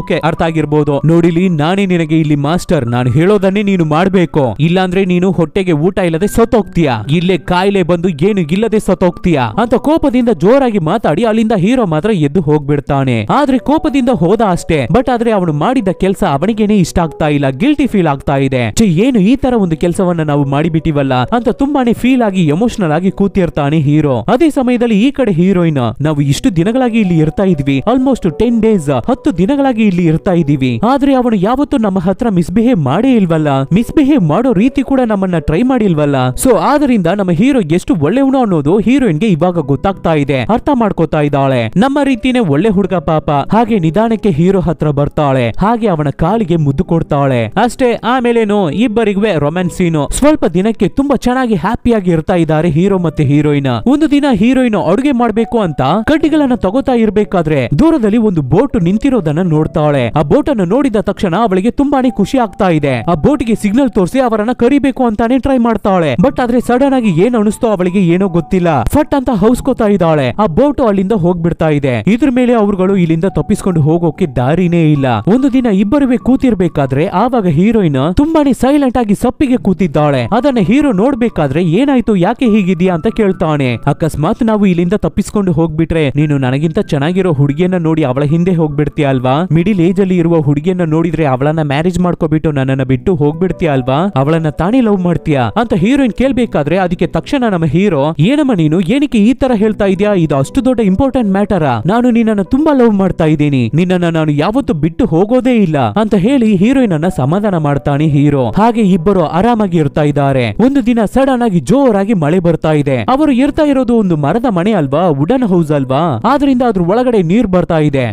ಓಕೆ ಅರ್ಥ ಆಗಿರ್ಬೋದು ನೋಡಿಲಿ ನಾನೇ ನಿನಗೆ ಇಲ್ಲಿ ಮಾಸ್ಟರ್ ನಾನು ಹೇಳೋದನ್ನೇ ನೀನು ಮಾಡ್ಬೇಕು ಇಲ್ಲಾಂದ್ರೆ ನೀನು ಹೊಟ್ಟೆಗೆ ಊಟ ಇಲ್ಲದೆ ಸತ್ತೋಗ್ತೀಯ ಇಲ್ಲೇ ಕಾಯಿಲೆ ಬಂದು ಏನು ಇಲ್ಲದೆ ಸತ್ತೋಗ್ತೀಯಾ ಅಂತ ಕೋಪದಿಂದ ಜೋರಾಗಿ ಮಾತಾಡಿ ಅಲ್ಲಿಂದ ಹೀರೋ ಮಾತ್ರ ಎದ್ದು ಹೋಗ್ಬಿಡ್ತಾನೆ ಆದ್ರೆ ಕೋಪದಿಂದ ಹೋದ ಅಷ್ಟೇ ಬಟ್ ಆದ್ರೆ ಅವನು ಮಾಡಿದ ಕೆಲಸ ಅವನಿಗೇನೆ ಇಷ್ಟ ಆಗ್ತಾ ಇಲ್ಲ ಗಿಲ್ಟಿ ಫೀಲ್ ಆಗ್ತಾ ಇದೆ ಏನು ಈ ತರ ಒಂದು ಕೆಲಸವನ್ನ ನಾವು ಮಾಡಿಬಿಟ್ಟಿವಲ್ಲ ಅಂತ ತುಂಬಾನೇ ಫೀಲ್ ಆಗಿ ಎಮೋಷನಲ್ ಆಗಿ ಕೂತಿರ್ತಾನೆ ಹೀರೋ ಅದೇ ಸಮಯದಲ್ಲಿ ಈ ಕಡೆ ಹೀರೋಯಿನ್ ನಾವು ಇಷ್ಟು ದಿನಗಳಾಗಿ ಇಲ್ಲಿ ಇರ್ತಾ ಇದ್ವಿ ಆಲ್ಮೋಸ್ಟ್ ಟೆನ್ ಡೇಸ್ ಹತ್ತು ದಿನಗಳಾಗಿ ಇಲ್ಲಿ ಇರ್ತಾ ಇದೀವಿ ಆದ್ರೆ ಅವನು ಯಾವತ್ತು ನಮ್ಮ ಹತ್ರ ಮಿಸ್ಬಿಹೇವ್ ಮಾಡೇ ಇಲ್ವಲ್ಲ ಮಿಸ್ಬಿಹೇವ್ ಮಾಡೋ ರೀತಿ ಕೂಡ ನಮ್ಮನ್ನ ಟ್ರೈ ಮಾಡಿಲ್ವಲ್ಲ ಸೊ ಆದ್ರಿಂದ ನಮ್ಮ ಹೀರೋ ಎಷ್ಟು ಒಳ್ಳೆಯವನು ಅನ್ನೋದು ಹೀರೋಯಿನ್ ಗೆ ಇವಾಗ ಗೊತ್ತಾಗ್ತಾ ಇದೆ ಅರ್ಥ ಮಾಡ್ಕೋತಾ ಇದ್ದಾಳೆ ನಮ್ಮ ರೀತಿನೇ ಒಳ್ಳೆ ಹುಡುಗ ಪಾಪ ಹಾಗೆ ನಿಧಾನಕ್ಕೆ ಹೀರೋ ಹತ್ರ ಬರ್ತಾಳೆ ಹಾಗೆ ಅವನ ಕಾಲಿಗೆ ಮುದ್ದು ಕೊಡ್ತಾಳೆ ಅಷ್ಟೇ ಆಮೇಲೇನು ಇಬ್ಬರು ಇಬ್ಬರಿಗೂ ರೊಮ್ಯಾನ್ಸ್ ಸೀನು ಸ್ವಲ್ಪ ದಿನಕ್ಕೆ ತುಂಬಾ ಚೆನ್ನಾಗಿ ಆಗಿ ಇರ್ತಾ ಇದ್ದಾರೆ ಹೀರೋ ಮತ್ತೆ ಹೀರೋಯಿನ್ ಒಂದು ದಿನ ಹೀರೋಯಿನ್ ಅಡುಗೆ ಮಾಡ್ಬೇಕು ಅಂತ ಕಡ್ಡಿಗಳನ್ನ ತಗೋತಾ ಇರ್ಬೇಕಾದ್ರೆ ದೂರದಲ್ಲಿ ಒಂದು ಬೋಟ್ ನಿಂತಿರೋದನ್ನ ನೋಡ್ತಾಳೆ ಆ ಬೋಟ್ ಅನ್ನು ನೋಡಿದ ತಕ್ಷಣ ಅವಳಿಗೆ ತುಂಬಾನೇ ಖುಷಿ ಆಗ್ತಾ ಇದೆ ಆ ಬೋಟ್ ಗೆ ಸಿಗ್ನಲ್ ತೋರಿಸಿ ಅವರನ್ನ ಕರಿಬೇಕು ಅಂತಾನೆ ಟ್ರೈ ಮಾಡ್ತಾಳೆ ಬಟ್ ಆದ್ರೆ ಸಡನ್ ಆಗಿ ಏನ್ ಅನಿಸ್ತೋ ಅವಳಿಗೆ ಏನೋ ಗೊತ್ತಿಲ್ಲ ಫಟ್ ಅಂತ ಹೌಸ್ಕೋತಾ ಇದ್ದಾಳೆ ಆ ಬೋಟ್ ಅಲ್ಲಿಂದ ಹೋಗ್ಬಿಡ್ತಾ ಇದೆ ಇದ್ರ ಮೇಲೆ ಅವರುಗಳು ಇಲ್ಲಿಂದ ತಪ್ಪಿಸ್ಕೊಂಡು ಹೋಗೋಕೆ ದಾರಿನೇ ಇಲ್ಲ ಒಂದು ದಿನ ಇಬ್ಬರುವೆ ಕೂತಿರ್ಬೇಕಾದ್ರೆ ಆವಾಗ ಹೀರೋಯಿನ್ ತುಂಬಾನೇ ಸೈಲೆಂಟ್ ಸೈಲೆಂಟ್ ಆಗಿ ಸಪ್ಪಿಗೆ ಕೂತಿದ್ದಾಳೆ ಅದನ್ನ ಹೀರೋ ನೋಡ್ಬೇಕಾದ್ರೆ ಏನಾಯ್ತು ಯಾಕೆ ಹೀಗಿದ್ಯಾ ಅಂತ ಕೇಳ್ತಾನೆ ಅಕಸ್ಮಾತ್ ನಾವು ಇಲ್ಲಿಂದ ತಪ್ಪಿಸ್ಕೊಂಡು ಹೋಗ್ಬಿಟ್ರೆ ನೀನು ನನಗಿಂತ ಚೆನ್ನಾಗಿರೋ ಹುಡುಗಿಯನ್ನ ನೋಡಿ ಅವಳ ಹಿಂದೆ ಹೋಗ್ಬಿಡ್ತೀಯ ಅಲ್ವಾ ಮಿಡಿಲ್ ಏಜ್ ಅಲ್ಲಿ ಇರುವ ಹುಡುಗಿಯನ್ನ ನೋಡಿದ್ರೆ ಅವಳನ್ನ ಮ್ಯಾರೇಜ್ ಮಾಡ್ಕೊಬಿಟ್ಟು ನನ್ನನ್ನ ಬಿಟ್ಟು ಹೋಗ್ಬಿಡ್ತೀಯ ಅಲ್ವಾ ಅವಳನ್ನ ತಾನೇ ಲವ್ ಮಾಡ್ತೀಯಾ ಅಂತ ಹೀರೋಯಿನ್ ಕೇಳ್ಬೇಕಾದ್ರೆ ಅದಕ್ಕೆ ತಕ್ಷಣ ನಮ್ಮ ಹೀರೋ ಏನಮ್ಮ ನೀನು ಏನಕ್ಕೆ ಈ ತರ ಹೇಳ್ತಾ ಇದೆಯಾ ಇದು ಅಷ್ಟು ದೊಡ್ಡ ಇಂಪಾರ್ಟೆಂಟ್ ಮ್ಯಾಟರ್ ನಾನು ನಿನ್ನನ್ನು ತುಂಬಾ ಲವ್ ಮಾಡ್ತಾ ಇದ್ದೀನಿ ನಿನ್ನನ್ನ ನಾನು ಯಾವತ್ತು ಬಿಟ್ಟು ಹೋಗೋದೇ ಇಲ್ಲ ಅಂತ ಹೇಳಿ ಹೀರೋಯಿನ್ ಅನ್ನ ಸಮಾಧಾನ ಮಾಡ್ತಾನೆ ಹೀರೋ ಹಾಗೆ ಹಾಗೆ ಇಬ್ಬರು ಆರಾಮಾಗಿ ಇರ್ತಾ ಇದ್ದಾರೆ ಒಂದು ದಿನ ಸಡನ್ ಆಗಿ ಜೋರಾಗಿ ಮಳೆ ಬರ್ತಾ ಇದೆ ಅವರು ಇರ್ತಾ ಇರೋದು ಒಂದು ಮರದ ಮನೆ ಅಲ್ವಾ ವುಡನ್ ಹೌಸ್ ಅಲ್ವಾ ಆದ್ರಿಂದ ಅದ್ರ ಒಳಗಡೆ ನೀರ್ ಬರ್ತಾ ಇದೆ